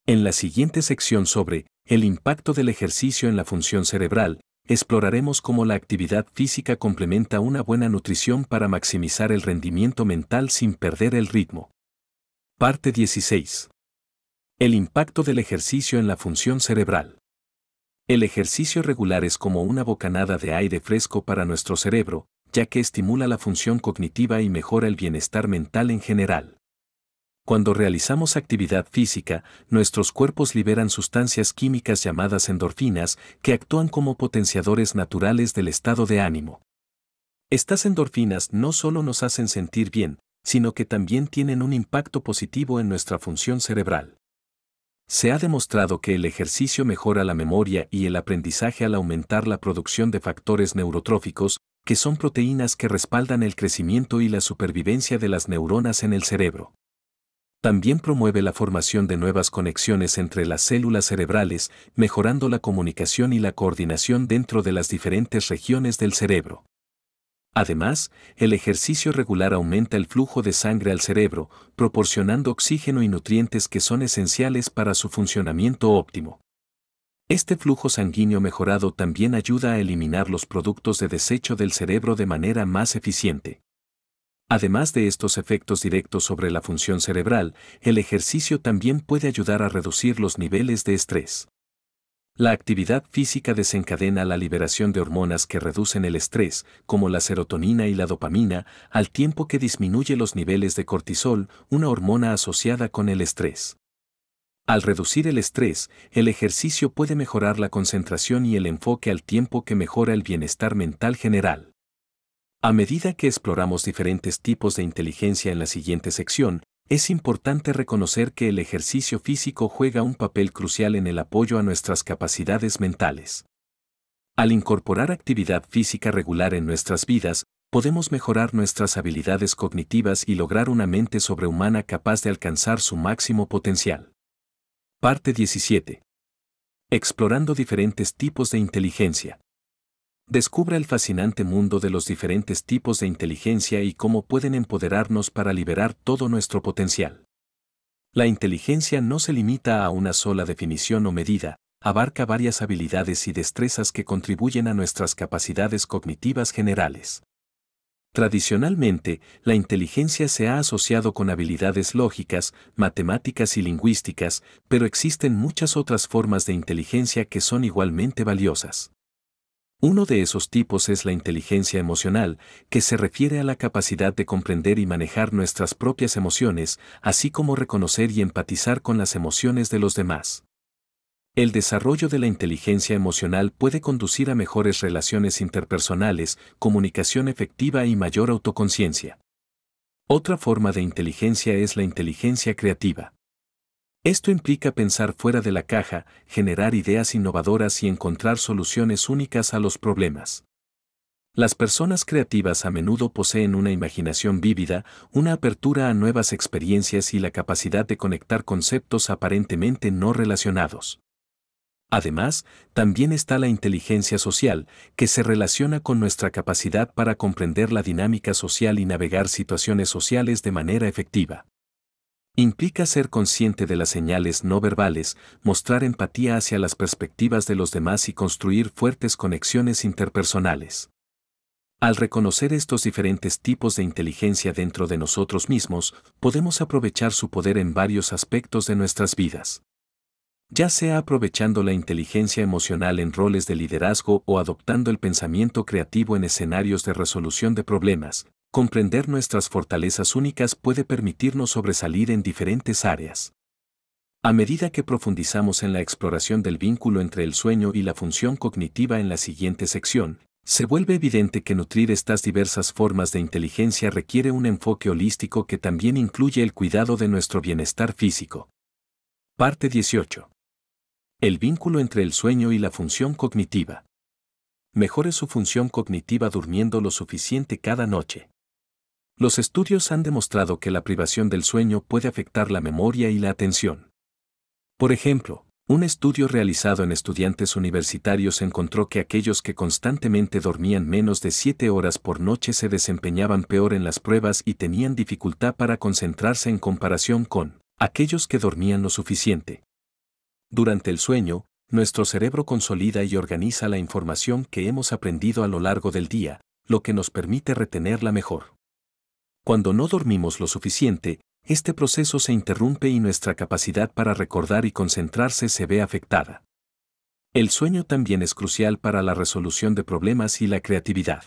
En la siguiente sección sobre el impacto del ejercicio en la función cerebral, exploraremos cómo la actividad física complementa una buena nutrición para maximizar el rendimiento mental sin perder el ritmo. Parte 16. El impacto del ejercicio en la función cerebral. El ejercicio regular es como una bocanada de aire fresco para nuestro cerebro, ya que estimula la función cognitiva y mejora el bienestar mental en general. Cuando realizamos actividad física, nuestros cuerpos liberan sustancias químicas llamadas endorfinas que actúan como potenciadores naturales del estado de ánimo. Estas endorfinas no solo nos hacen sentir bien, sino que también tienen un impacto positivo en nuestra función cerebral. Se ha demostrado que el ejercicio mejora la memoria y el aprendizaje al aumentar la producción de factores neurotróficos, que son proteínas que respaldan el crecimiento y la supervivencia de las neuronas en el cerebro. También promueve la formación de nuevas conexiones entre las células cerebrales, mejorando la comunicación y la coordinación dentro de las diferentes regiones del cerebro. Además, el ejercicio regular aumenta el flujo de sangre al cerebro, proporcionando oxígeno y nutrientes que son esenciales para su funcionamiento óptimo. Este flujo sanguíneo mejorado también ayuda a eliminar los productos de desecho del cerebro de manera más eficiente. Además de estos efectos directos sobre la función cerebral, el ejercicio también puede ayudar a reducir los niveles de estrés. La actividad física desencadena la liberación de hormonas que reducen el estrés, como la serotonina y la dopamina, al tiempo que disminuye los niveles de cortisol, una hormona asociada con el estrés. Al reducir el estrés, el ejercicio puede mejorar la concentración y el enfoque al tiempo que mejora el bienestar mental general. A medida que exploramos diferentes tipos de inteligencia en la siguiente sección, es importante reconocer que el ejercicio físico juega un papel crucial en el apoyo a nuestras capacidades mentales. Al incorporar actividad física regular en nuestras vidas, podemos mejorar nuestras habilidades cognitivas y lograr una mente sobrehumana capaz de alcanzar su máximo potencial. Parte 17. Explorando diferentes tipos de inteligencia. Descubra el fascinante mundo de los diferentes tipos de inteligencia y cómo pueden empoderarnos para liberar todo nuestro potencial. La inteligencia no se limita a una sola definición o medida, abarca varias habilidades y destrezas que contribuyen a nuestras capacidades cognitivas generales. Tradicionalmente, la inteligencia se ha asociado con habilidades lógicas, matemáticas y lingüísticas, pero existen muchas otras formas de inteligencia que son igualmente valiosas. Uno de esos tipos es la inteligencia emocional, que se refiere a la capacidad de comprender y manejar nuestras propias emociones, así como reconocer y empatizar con las emociones de los demás. El desarrollo de la inteligencia emocional puede conducir a mejores relaciones interpersonales, comunicación efectiva y mayor autoconciencia. Otra forma de inteligencia es la inteligencia creativa. Esto implica pensar fuera de la caja, generar ideas innovadoras y encontrar soluciones únicas a los problemas. Las personas creativas a menudo poseen una imaginación vívida, una apertura a nuevas experiencias y la capacidad de conectar conceptos aparentemente no relacionados. Además, también está la inteligencia social, que se relaciona con nuestra capacidad para comprender la dinámica social y navegar situaciones sociales de manera efectiva. Implica ser consciente de las señales no verbales, mostrar empatía hacia las perspectivas de los demás y construir fuertes conexiones interpersonales. Al reconocer estos diferentes tipos de inteligencia dentro de nosotros mismos, podemos aprovechar su poder en varios aspectos de nuestras vidas. Ya sea aprovechando la inteligencia emocional en roles de liderazgo o adoptando el pensamiento creativo en escenarios de resolución de problemas, comprender nuestras fortalezas únicas puede permitirnos sobresalir en diferentes áreas. A medida que profundizamos en la exploración del vínculo entre el sueño y la función cognitiva en la siguiente sección, se vuelve evidente que nutrir estas diversas formas de inteligencia requiere un enfoque holístico que también incluye el cuidado de nuestro bienestar físico. Parte 18. El vínculo entre el sueño y la función cognitiva. Mejore su función cognitiva durmiendo lo suficiente cada noche. Los estudios han demostrado que la privación del sueño puede afectar la memoria y la atención. Por ejemplo, un estudio realizado en estudiantes universitarios encontró que aquellos que constantemente dormían menos de 7 horas por noche se desempeñaban peor en las pruebas y tenían dificultad para concentrarse en comparación con aquellos que dormían lo suficiente. Durante el sueño, nuestro cerebro consolida y organiza la información que hemos aprendido a lo largo del día, lo que nos permite retenerla mejor. Cuando no dormimos lo suficiente, este proceso se interrumpe y nuestra capacidad para recordar y concentrarse se ve afectada. El sueño también es crucial para la resolución de problemas y la creatividad.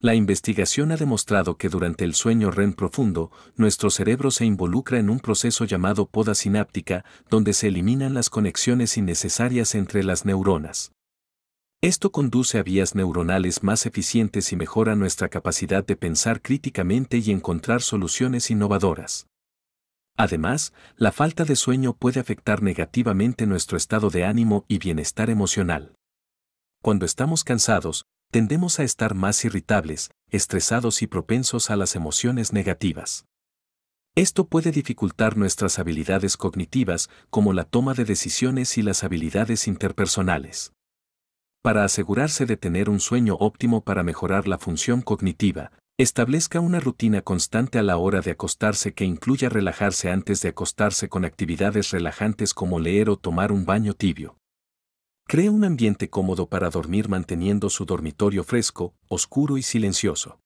La investigación ha demostrado que durante el sueño REM profundo, nuestro cerebro se involucra en un proceso llamado poda sináptica, donde se eliminan las conexiones innecesarias entre las neuronas. Esto conduce a vías neuronales más eficientes y mejora nuestra capacidad de pensar críticamente y encontrar soluciones innovadoras. Además, la falta de sueño puede afectar negativamente nuestro estado de ánimo y bienestar emocional. Cuando estamos cansados, tendemos a estar más irritables, estresados y propensos a las emociones negativas. Esto puede dificultar nuestras habilidades cognitivas como la toma de decisiones y las habilidades interpersonales para asegurarse de tener un sueño óptimo para mejorar la función cognitiva, establezca una rutina constante a la hora de acostarse que incluya relajarse antes de acostarse con actividades relajantes como leer o tomar un baño tibio. Cree un ambiente cómodo para dormir manteniendo su dormitorio fresco, oscuro y silencioso.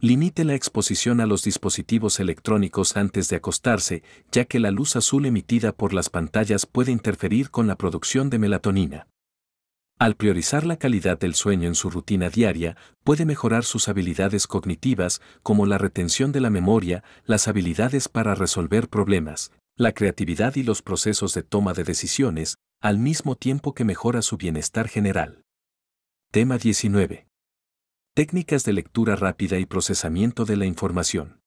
Limite la exposición a los dispositivos electrónicos antes de acostarse, ya que la luz azul emitida por las pantallas puede interferir con la producción de melatonina. Al priorizar la calidad del sueño en su rutina diaria, puede mejorar sus habilidades cognitivas como la retención de la memoria, las habilidades para resolver problemas, la creatividad y los procesos de toma de decisiones, al mismo tiempo que mejora su bienestar general. Tema 19. Técnicas de lectura rápida y procesamiento de la información.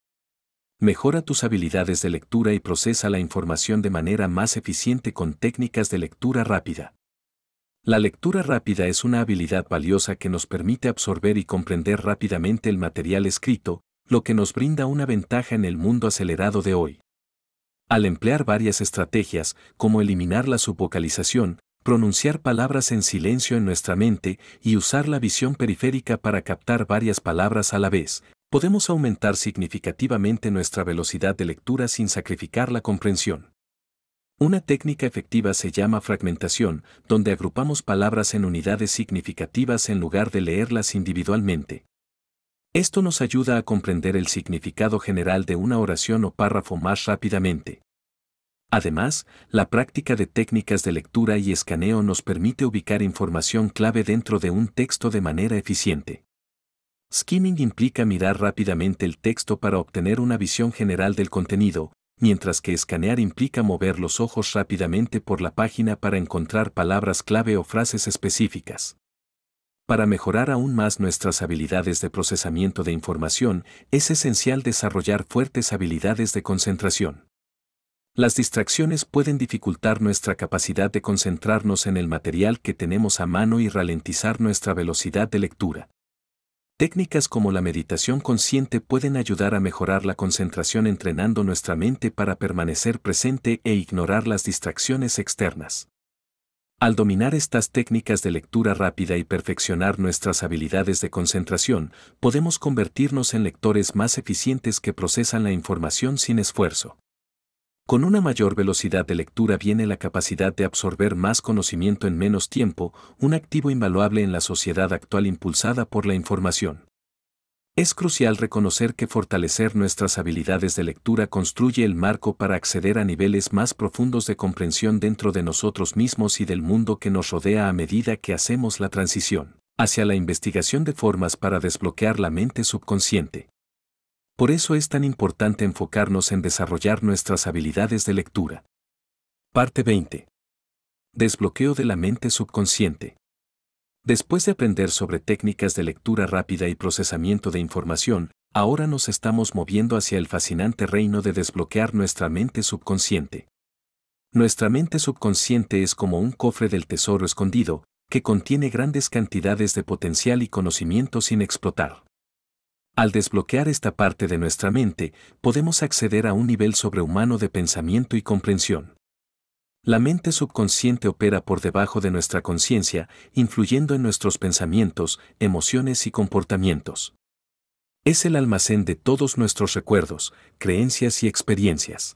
Mejora tus habilidades de lectura y procesa la información de manera más eficiente con técnicas de lectura rápida. La lectura rápida es una habilidad valiosa que nos permite absorber y comprender rápidamente el material escrito, lo que nos brinda una ventaja en el mundo acelerado de hoy. Al emplear varias estrategias, como eliminar la subvocalización, pronunciar palabras en silencio en nuestra mente y usar la visión periférica para captar varias palabras a la vez, podemos aumentar significativamente nuestra velocidad de lectura sin sacrificar la comprensión. Una técnica efectiva se llama fragmentación, donde agrupamos palabras en unidades significativas en lugar de leerlas individualmente. Esto nos ayuda a comprender el significado general de una oración o párrafo más rápidamente. Además, la práctica de técnicas de lectura y escaneo nos permite ubicar información clave dentro de un texto de manera eficiente. Skimming implica mirar rápidamente el texto para obtener una visión general del contenido, mientras que escanear implica mover los ojos rápidamente por la página para encontrar palabras clave o frases específicas. Para mejorar aún más nuestras habilidades de procesamiento de información, es esencial desarrollar fuertes habilidades de concentración. Las distracciones pueden dificultar nuestra capacidad de concentrarnos en el material que tenemos a mano y ralentizar nuestra velocidad de lectura. Técnicas como la meditación consciente pueden ayudar a mejorar la concentración entrenando nuestra mente para permanecer presente e ignorar las distracciones externas. Al dominar estas técnicas de lectura rápida y perfeccionar nuestras habilidades de concentración, podemos convertirnos en lectores más eficientes que procesan la información sin esfuerzo. Con una mayor velocidad de lectura viene la capacidad de absorber más conocimiento en menos tiempo, un activo invaluable en la sociedad actual impulsada por la información. Es crucial reconocer que fortalecer nuestras habilidades de lectura construye el marco para acceder a niveles más profundos de comprensión dentro de nosotros mismos y del mundo que nos rodea a medida que hacemos la transición hacia la investigación de formas para desbloquear la mente subconsciente. Por eso es tan importante enfocarnos en desarrollar nuestras habilidades de lectura. Parte 20. Desbloqueo de la mente subconsciente. Después de aprender sobre técnicas de lectura rápida y procesamiento de información, ahora nos estamos moviendo hacia el fascinante reino de desbloquear nuestra mente subconsciente. Nuestra mente subconsciente es como un cofre del tesoro escondido, que contiene grandes cantidades de potencial y conocimiento sin explotar. Al desbloquear esta parte de nuestra mente, podemos acceder a un nivel sobrehumano de pensamiento y comprensión. La mente subconsciente opera por debajo de nuestra conciencia, influyendo en nuestros pensamientos, emociones y comportamientos. Es el almacén de todos nuestros recuerdos, creencias y experiencias.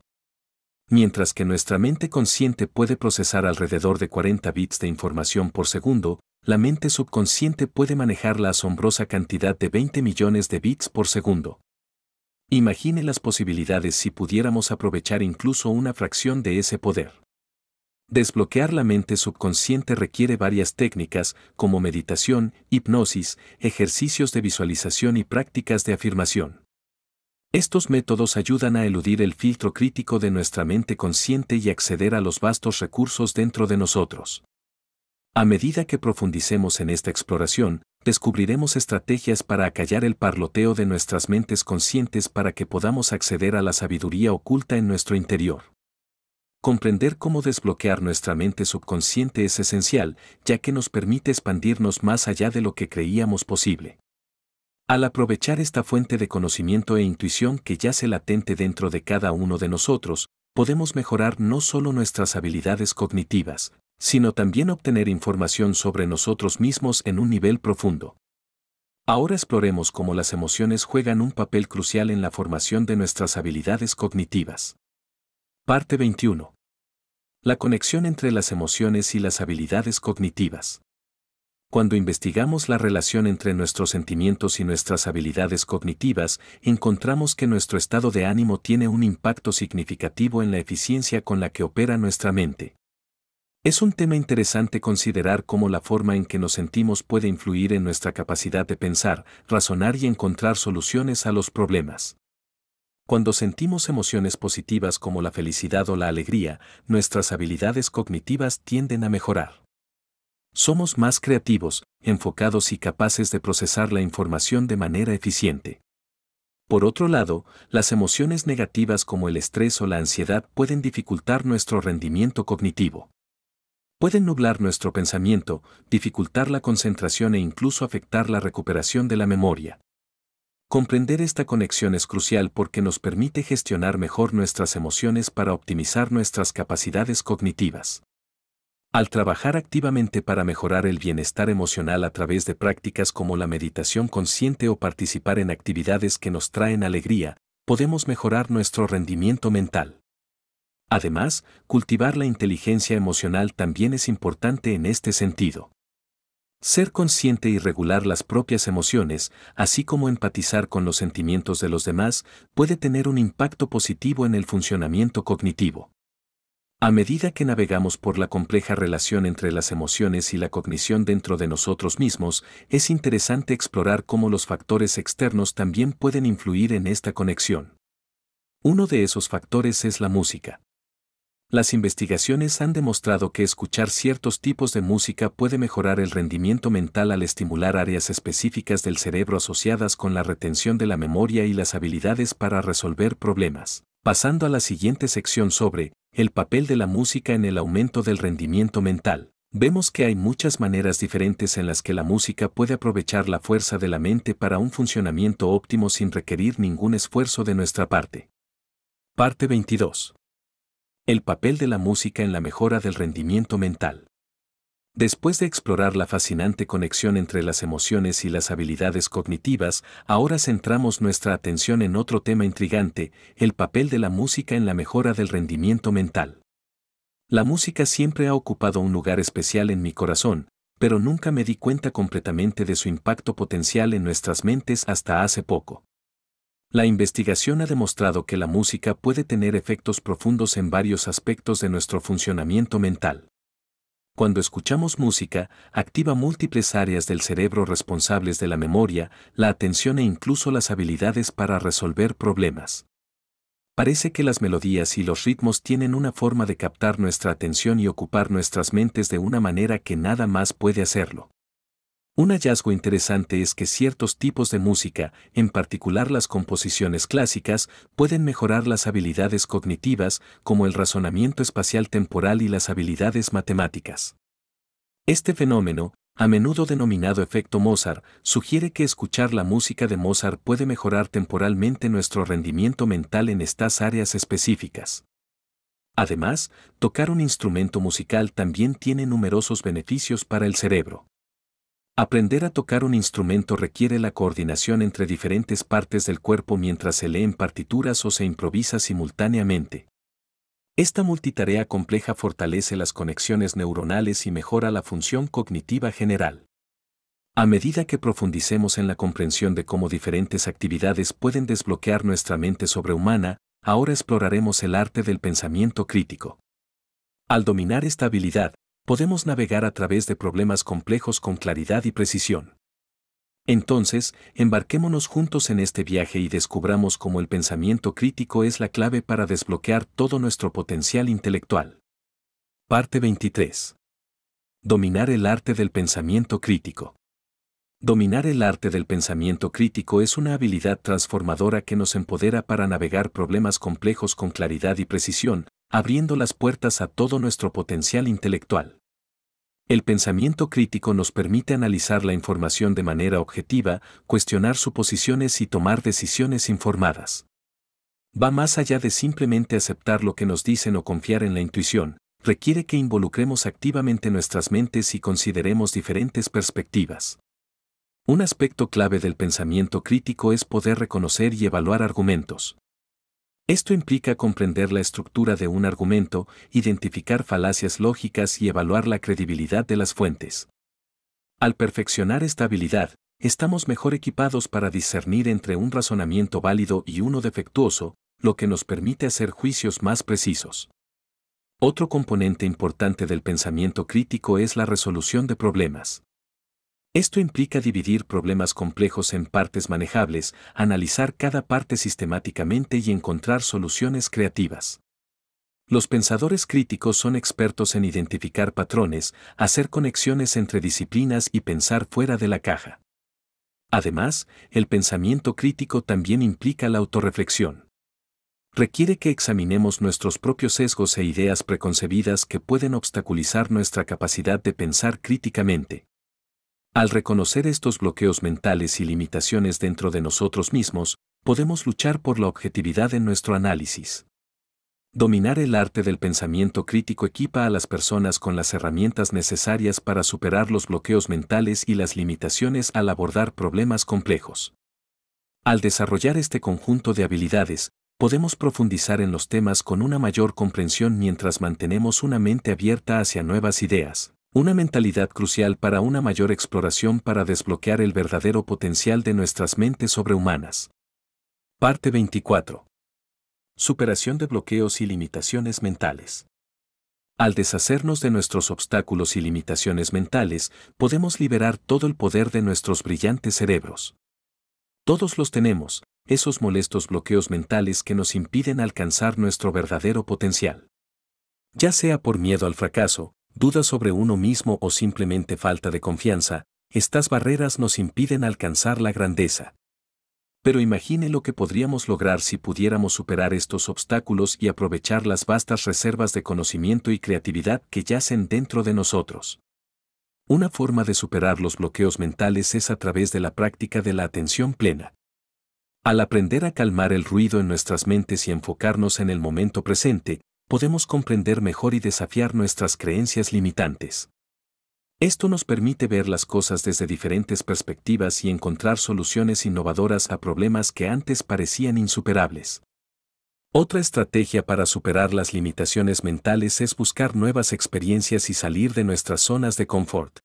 Mientras que nuestra mente consciente puede procesar alrededor de 40 bits de información por segundo, la mente subconsciente puede manejar la asombrosa cantidad de 20 millones de bits por segundo. Imagine las posibilidades si pudiéramos aprovechar incluso una fracción de ese poder. Desbloquear la mente subconsciente requiere varias técnicas como meditación, hipnosis, ejercicios de visualización y prácticas de afirmación. Estos métodos ayudan a eludir el filtro crítico de nuestra mente consciente y acceder a los vastos recursos dentro de nosotros. A medida que profundicemos en esta exploración, descubriremos estrategias para acallar el parloteo de nuestras mentes conscientes para que podamos acceder a la sabiduría oculta en nuestro interior. Comprender cómo desbloquear nuestra mente subconsciente es esencial, ya que nos permite expandirnos más allá de lo que creíamos posible. Al aprovechar esta fuente de conocimiento e intuición que yace latente dentro de cada uno de nosotros, podemos mejorar no solo nuestras habilidades cognitivas, sino también obtener información sobre nosotros mismos en un nivel profundo. Ahora exploremos cómo las emociones juegan un papel crucial en la formación de nuestras habilidades cognitivas. Parte 21. La conexión entre las emociones y las habilidades cognitivas. Cuando investigamos la relación entre nuestros sentimientos y nuestras habilidades cognitivas, encontramos que nuestro estado de ánimo tiene un impacto significativo en la eficiencia con la que opera nuestra mente. Es un tema interesante considerar cómo la forma en que nos sentimos puede influir en nuestra capacidad de pensar, razonar y encontrar soluciones a los problemas. Cuando sentimos emociones positivas como la felicidad o la alegría, nuestras habilidades cognitivas tienden a mejorar. Somos más creativos, enfocados y capaces de procesar la información de manera eficiente. Por otro lado, las emociones negativas como el estrés o la ansiedad pueden dificultar nuestro rendimiento cognitivo pueden nublar nuestro pensamiento, dificultar la concentración e incluso afectar la recuperación de la memoria. Comprender esta conexión es crucial porque nos permite gestionar mejor nuestras emociones para optimizar nuestras capacidades cognitivas. Al trabajar activamente para mejorar el bienestar emocional a través de prácticas como la meditación consciente o participar en actividades que nos traen alegría, podemos mejorar nuestro rendimiento mental. Además, cultivar la inteligencia emocional también es importante en este sentido. Ser consciente y regular las propias emociones, así como empatizar con los sentimientos de los demás, puede tener un impacto positivo en el funcionamiento cognitivo. A medida que navegamos por la compleja relación entre las emociones y la cognición dentro de nosotros mismos, es interesante explorar cómo los factores externos también pueden influir en esta conexión. Uno de esos factores es la música. Las investigaciones han demostrado que escuchar ciertos tipos de música puede mejorar el rendimiento mental al estimular áreas específicas del cerebro asociadas con la retención de la memoria y las habilidades para resolver problemas. Pasando a la siguiente sección sobre el papel de la música en el aumento del rendimiento mental, vemos que hay muchas maneras diferentes en las que la música puede aprovechar la fuerza de la mente para un funcionamiento óptimo sin requerir ningún esfuerzo de nuestra parte. Parte 22 el papel de la música en la mejora del rendimiento mental. Después de explorar la fascinante conexión entre las emociones y las habilidades cognitivas, ahora centramos nuestra atención en otro tema intrigante, el papel de la música en la mejora del rendimiento mental. La música siempre ha ocupado un lugar especial en mi corazón, pero nunca me di cuenta completamente de su impacto potencial en nuestras mentes hasta hace poco. La investigación ha demostrado que la música puede tener efectos profundos en varios aspectos de nuestro funcionamiento mental. Cuando escuchamos música, activa múltiples áreas del cerebro responsables de la memoria, la atención e incluso las habilidades para resolver problemas. Parece que las melodías y los ritmos tienen una forma de captar nuestra atención y ocupar nuestras mentes de una manera que nada más puede hacerlo. Un hallazgo interesante es que ciertos tipos de música, en particular las composiciones clásicas, pueden mejorar las habilidades cognitivas como el razonamiento espacial temporal y las habilidades matemáticas. Este fenómeno, a menudo denominado efecto Mozart, sugiere que escuchar la música de Mozart puede mejorar temporalmente nuestro rendimiento mental en estas áreas específicas. Además, tocar un instrumento musical también tiene numerosos beneficios para el cerebro. Aprender a tocar un instrumento requiere la coordinación entre diferentes partes del cuerpo mientras se leen partituras o se improvisa simultáneamente. Esta multitarea compleja fortalece las conexiones neuronales y mejora la función cognitiva general. A medida que profundicemos en la comprensión de cómo diferentes actividades pueden desbloquear nuestra mente sobrehumana, ahora exploraremos el arte del pensamiento crítico. Al dominar esta habilidad, podemos navegar a través de problemas complejos con claridad y precisión. Entonces, embarquémonos juntos en este viaje y descubramos cómo el pensamiento crítico es la clave para desbloquear todo nuestro potencial intelectual. Parte 23. Dominar el arte del pensamiento crítico. Dominar el arte del pensamiento crítico es una habilidad transformadora que nos empodera para navegar problemas complejos con claridad y precisión, abriendo las puertas a todo nuestro potencial intelectual. El pensamiento crítico nos permite analizar la información de manera objetiva, cuestionar suposiciones y tomar decisiones informadas. Va más allá de simplemente aceptar lo que nos dicen o confiar en la intuición, requiere que involucremos activamente nuestras mentes y consideremos diferentes perspectivas. Un aspecto clave del pensamiento crítico es poder reconocer y evaluar argumentos. Esto implica comprender la estructura de un argumento, identificar falacias lógicas y evaluar la credibilidad de las fuentes. Al perfeccionar esta habilidad, estamos mejor equipados para discernir entre un razonamiento válido y uno defectuoso, lo que nos permite hacer juicios más precisos. Otro componente importante del pensamiento crítico es la resolución de problemas. Esto implica dividir problemas complejos en partes manejables, analizar cada parte sistemáticamente y encontrar soluciones creativas. Los pensadores críticos son expertos en identificar patrones, hacer conexiones entre disciplinas y pensar fuera de la caja. Además, el pensamiento crítico también implica la autorreflexión. Requiere que examinemos nuestros propios sesgos e ideas preconcebidas que pueden obstaculizar nuestra capacidad de pensar críticamente. Al reconocer estos bloqueos mentales y limitaciones dentro de nosotros mismos, podemos luchar por la objetividad en nuestro análisis. Dominar el arte del pensamiento crítico equipa a las personas con las herramientas necesarias para superar los bloqueos mentales y las limitaciones al abordar problemas complejos. Al desarrollar este conjunto de habilidades, podemos profundizar en los temas con una mayor comprensión mientras mantenemos una mente abierta hacia nuevas ideas. Una mentalidad crucial para una mayor exploración para desbloquear el verdadero potencial de nuestras mentes sobrehumanas. Parte 24. Superación de bloqueos y limitaciones mentales. Al deshacernos de nuestros obstáculos y limitaciones mentales, podemos liberar todo el poder de nuestros brillantes cerebros. Todos los tenemos, esos molestos bloqueos mentales que nos impiden alcanzar nuestro verdadero potencial. Ya sea por miedo al fracaso, dudas sobre uno mismo o simplemente falta de confianza, estas barreras nos impiden alcanzar la grandeza. Pero imagine lo que podríamos lograr si pudiéramos superar estos obstáculos y aprovechar las vastas reservas de conocimiento y creatividad que yacen dentro de nosotros. Una forma de superar los bloqueos mentales es a través de la práctica de la atención plena. Al aprender a calmar el ruido en nuestras mentes y enfocarnos en el momento presente, podemos comprender mejor y desafiar nuestras creencias limitantes. Esto nos permite ver las cosas desde diferentes perspectivas y encontrar soluciones innovadoras a problemas que antes parecían insuperables. Otra estrategia para superar las limitaciones mentales es buscar nuevas experiencias y salir de nuestras zonas de confort.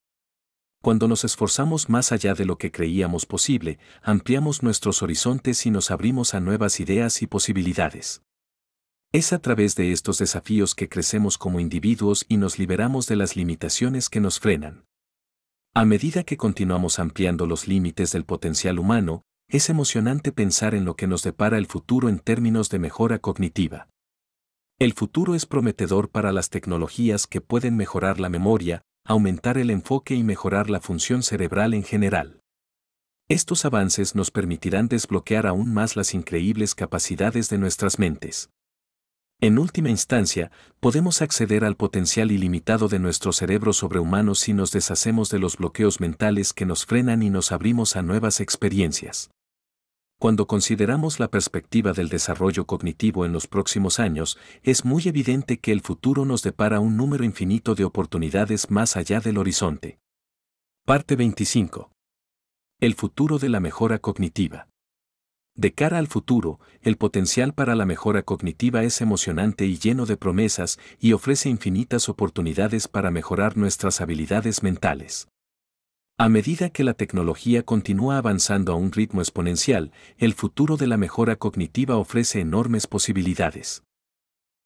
Cuando nos esforzamos más allá de lo que creíamos posible, ampliamos nuestros horizontes y nos abrimos a nuevas ideas y posibilidades. Es a través de estos desafíos que crecemos como individuos y nos liberamos de las limitaciones que nos frenan. A medida que continuamos ampliando los límites del potencial humano, es emocionante pensar en lo que nos depara el futuro en términos de mejora cognitiva. El futuro es prometedor para las tecnologías que pueden mejorar la memoria, aumentar el enfoque y mejorar la función cerebral en general. Estos avances nos permitirán desbloquear aún más las increíbles capacidades de nuestras mentes. En última instancia, podemos acceder al potencial ilimitado de nuestro cerebro sobrehumano si nos deshacemos de los bloqueos mentales que nos frenan y nos abrimos a nuevas experiencias. Cuando consideramos la perspectiva del desarrollo cognitivo en los próximos años, es muy evidente que el futuro nos depara un número infinito de oportunidades más allá del horizonte. Parte 25. El futuro de la mejora cognitiva. De cara al futuro, el potencial para la mejora cognitiva es emocionante y lleno de promesas y ofrece infinitas oportunidades para mejorar nuestras habilidades mentales. A medida que la tecnología continúa avanzando a un ritmo exponencial, el futuro de la mejora cognitiva ofrece enormes posibilidades.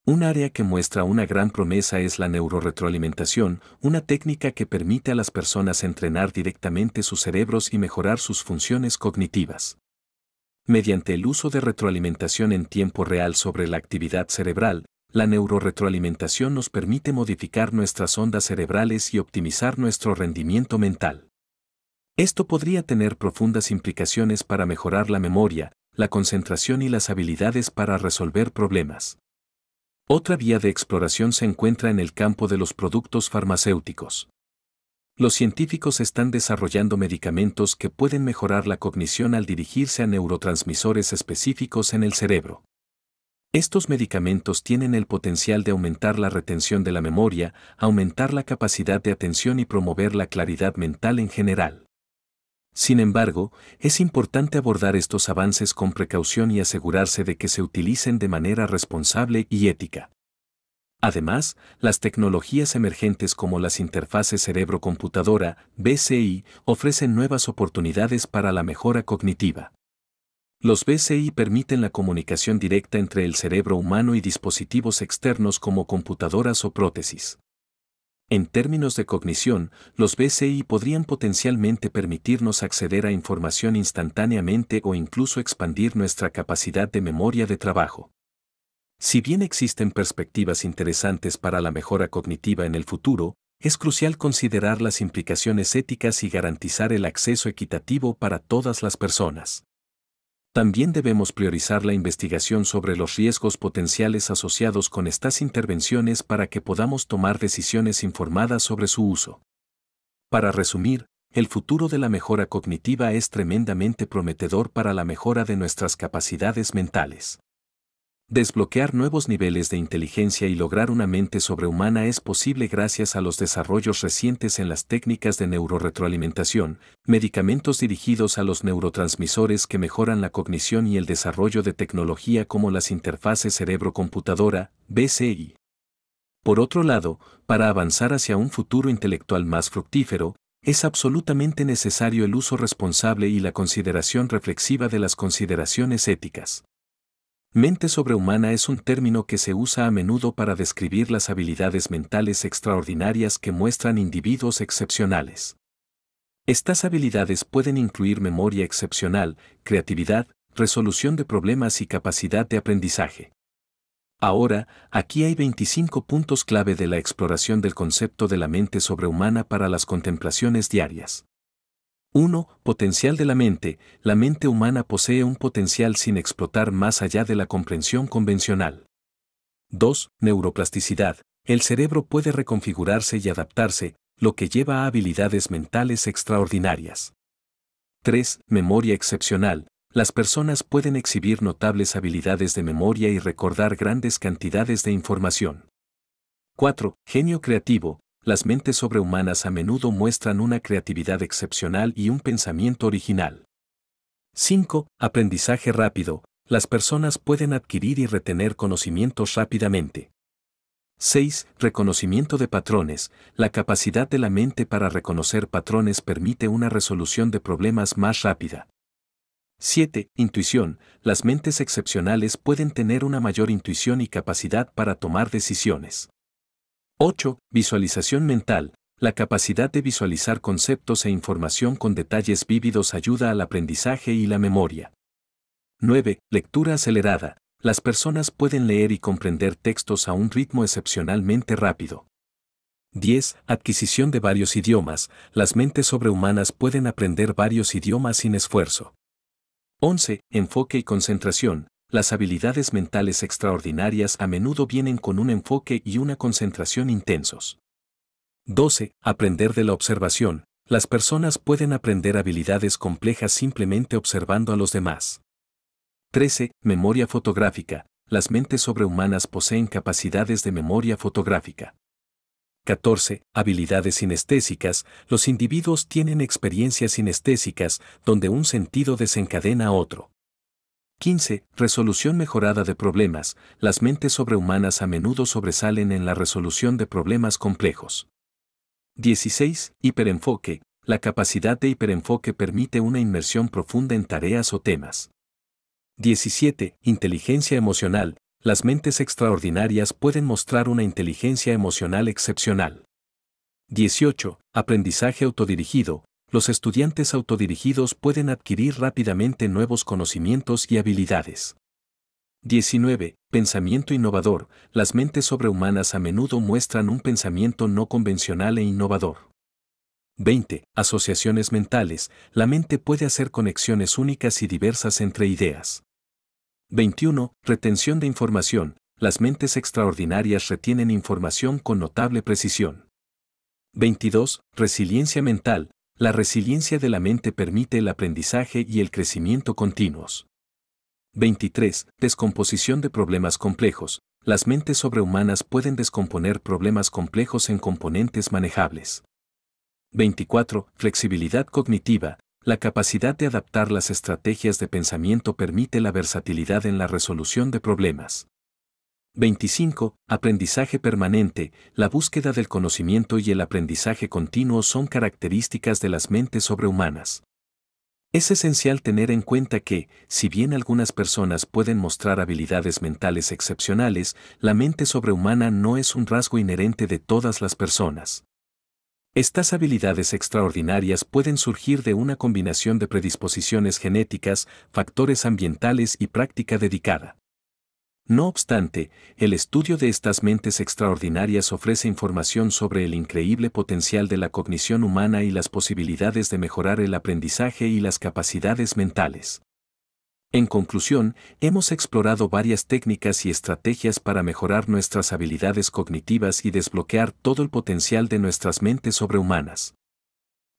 Un área que muestra una gran promesa es la neuroretroalimentación, una técnica que permite a las personas entrenar directamente sus cerebros y mejorar sus funciones cognitivas mediante el uso de retroalimentación en tiempo real sobre la actividad cerebral, la neuroretroalimentación nos permite modificar nuestras ondas cerebrales y optimizar nuestro rendimiento mental. Esto podría tener profundas implicaciones para mejorar la memoria, la concentración y las habilidades para resolver problemas. Otra vía de exploración se encuentra en el campo de los productos farmacéuticos los científicos están desarrollando medicamentos que pueden mejorar la cognición al dirigirse a neurotransmisores específicos en el cerebro. Estos medicamentos tienen el potencial de aumentar la retención de la memoria, aumentar la capacidad de atención y promover la claridad mental en general. Sin embargo, es importante abordar estos avances con precaución y asegurarse de que se utilicen de manera responsable y ética. Además, las tecnologías emergentes como las interfaces cerebro-computadora, BCI, ofrecen nuevas oportunidades para la mejora cognitiva. Los BCI permiten la comunicación directa entre el cerebro humano y dispositivos externos como computadoras o prótesis. En términos de cognición, los BCI podrían potencialmente permitirnos acceder a información instantáneamente o incluso expandir nuestra capacidad de memoria de trabajo. Si bien existen perspectivas interesantes para la mejora cognitiva en el futuro, es crucial considerar las implicaciones éticas y garantizar el acceso equitativo para todas las personas. También debemos priorizar la investigación sobre los riesgos potenciales asociados con estas intervenciones para que podamos tomar decisiones informadas sobre su uso. Para resumir, el futuro de la mejora cognitiva es tremendamente prometedor para la mejora de nuestras capacidades mentales. Desbloquear nuevos niveles de inteligencia y lograr una mente sobrehumana es posible gracias a los desarrollos recientes en las técnicas de neuroretroalimentación, medicamentos dirigidos a los neurotransmisores que mejoran la cognición y el desarrollo de tecnología como las interfaces cerebro-computadora, BCI. Por otro lado, para avanzar hacia un futuro intelectual más fructífero, es absolutamente necesario el uso responsable y la consideración reflexiva de las consideraciones éticas. Mente sobrehumana es un término que se usa a menudo para describir las habilidades mentales extraordinarias que muestran individuos excepcionales. Estas habilidades pueden incluir memoria excepcional, creatividad, resolución de problemas y capacidad de aprendizaje. Ahora, aquí hay 25 puntos clave de la exploración del concepto de la mente sobrehumana para las contemplaciones diarias. 1. Potencial de la mente. La mente humana posee un potencial sin explotar más allá de la comprensión convencional. 2. Neuroplasticidad. El cerebro puede reconfigurarse y adaptarse, lo que lleva a habilidades mentales extraordinarias. 3. Memoria excepcional. Las personas pueden exhibir notables habilidades de memoria y recordar grandes cantidades de información. 4. Genio creativo las mentes sobrehumanas a menudo muestran una creatividad excepcional y un pensamiento original. 5. Aprendizaje rápido. Las personas pueden adquirir y retener conocimientos rápidamente. 6. Reconocimiento de patrones. La capacidad de la mente para reconocer patrones permite una resolución de problemas más rápida. 7. Intuición. Las mentes excepcionales pueden tener una mayor intuición y capacidad para tomar decisiones. 8. Visualización mental. La capacidad de visualizar conceptos e información con detalles vívidos ayuda al aprendizaje y la memoria. 9. Lectura acelerada. Las personas pueden leer y comprender textos a un ritmo excepcionalmente rápido. 10. Adquisición de varios idiomas. Las mentes sobrehumanas pueden aprender varios idiomas sin esfuerzo. 11. Enfoque y concentración. Las habilidades mentales extraordinarias a menudo vienen con un enfoque y una concentración intensos. 12. Aprender de la observación. Las personas pueden aprender habilidades complejas simplemente observando a los demás. 13. Memoria fotográfica. Las mentes sobrehumanas poseen capacidades de memoria fotográfica. 14. Habilidades sinestésicas. Los individuos tienen experiencias sinestésicas donde un sentido desencadena otro. 15. Resolución mejorada de problemas. Las mentes sobrehumanas a menudo sobresalen en la resolución de problemas complejos. 16. Hiperenfoque. La capacidad de hiperenfoque permite una inmersión profunda en tareas o temas. 17. Inteligencia emocional. Las mentes extraordinarias pueden mostrar una inteligencia emocional excepcional. 18. Aprendizaje autodirigido los estudiantes autodirigidos pueden adquirir rápidamente nuevos conocimientos y habilidades. 19. Pensamiento innovador. Las mentes sobrehumanas a menudo muestran un pensamiento no convencional e innovador. 20. Asociaciones mentales. La mente puede hacer conexiones únicas y diversas entre ideas. 21. Retención de información. Las mentes extraordinarias retienen información con notable precisión. 22. Resiliencia mental. La resiliencia de la mente permite el aprendizaje y el crecimiento continuos. 23. Descomposición de problemas complejos. Las mentes sobrehumanas pueden descomponer problemas complejos en componentes manejables. 24. Flexibilidad cognitiva. La capacidad de adaptar las estrategias de pensamiento permite la versatilidad en la resolución de problemas. 25. Aprendizaje permanente. La búsqueda del conocimiento y el aprendizaje continuo son características de las mentes sobrehumanas. Es esencial tener en cuenta que, si bien algunas personas pueden mostrar habilidades mentales excepcionales, la mente sobrehumana no es un rasgo inherente de todas las personas. Estas habilidades extraordinarias pueden surgir de una combinación de predisposiciones genéticas, factores ambientales y práctica dedicada. No obstante, el estudio de estas mentes extraordinarias ofrece información sobre el increíble potencial de la cognición humana y las posibilidades de mejorar el aprendizaje y las capacidades mentales. En conclusión, hemos explorado varias técnicas y estrategias para mejorar nuestras habilidades cognitivas y desbloquear todo el potencial de nuestras mentes sobrehumanas.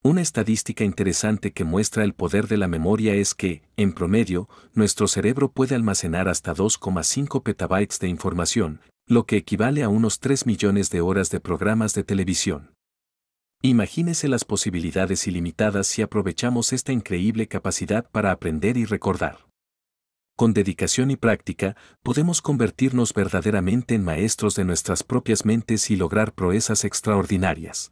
Una estadística interesante que muestra el poder de la memoria es que, en promedio, nuestro cerebro puede almacenar hasta 2,5 petabytes de información, lo que equivale a unos 3 millones de horas de programas de televisión. Imagínese las posibilidades ilimitadas si aprovechamos esta increíble capacidad para aprender y recordar. Con dedicación y práctica, podemos convertirnos verdaderamente en maestros de nuestras propias mentes y lograr proezas extraordinarias.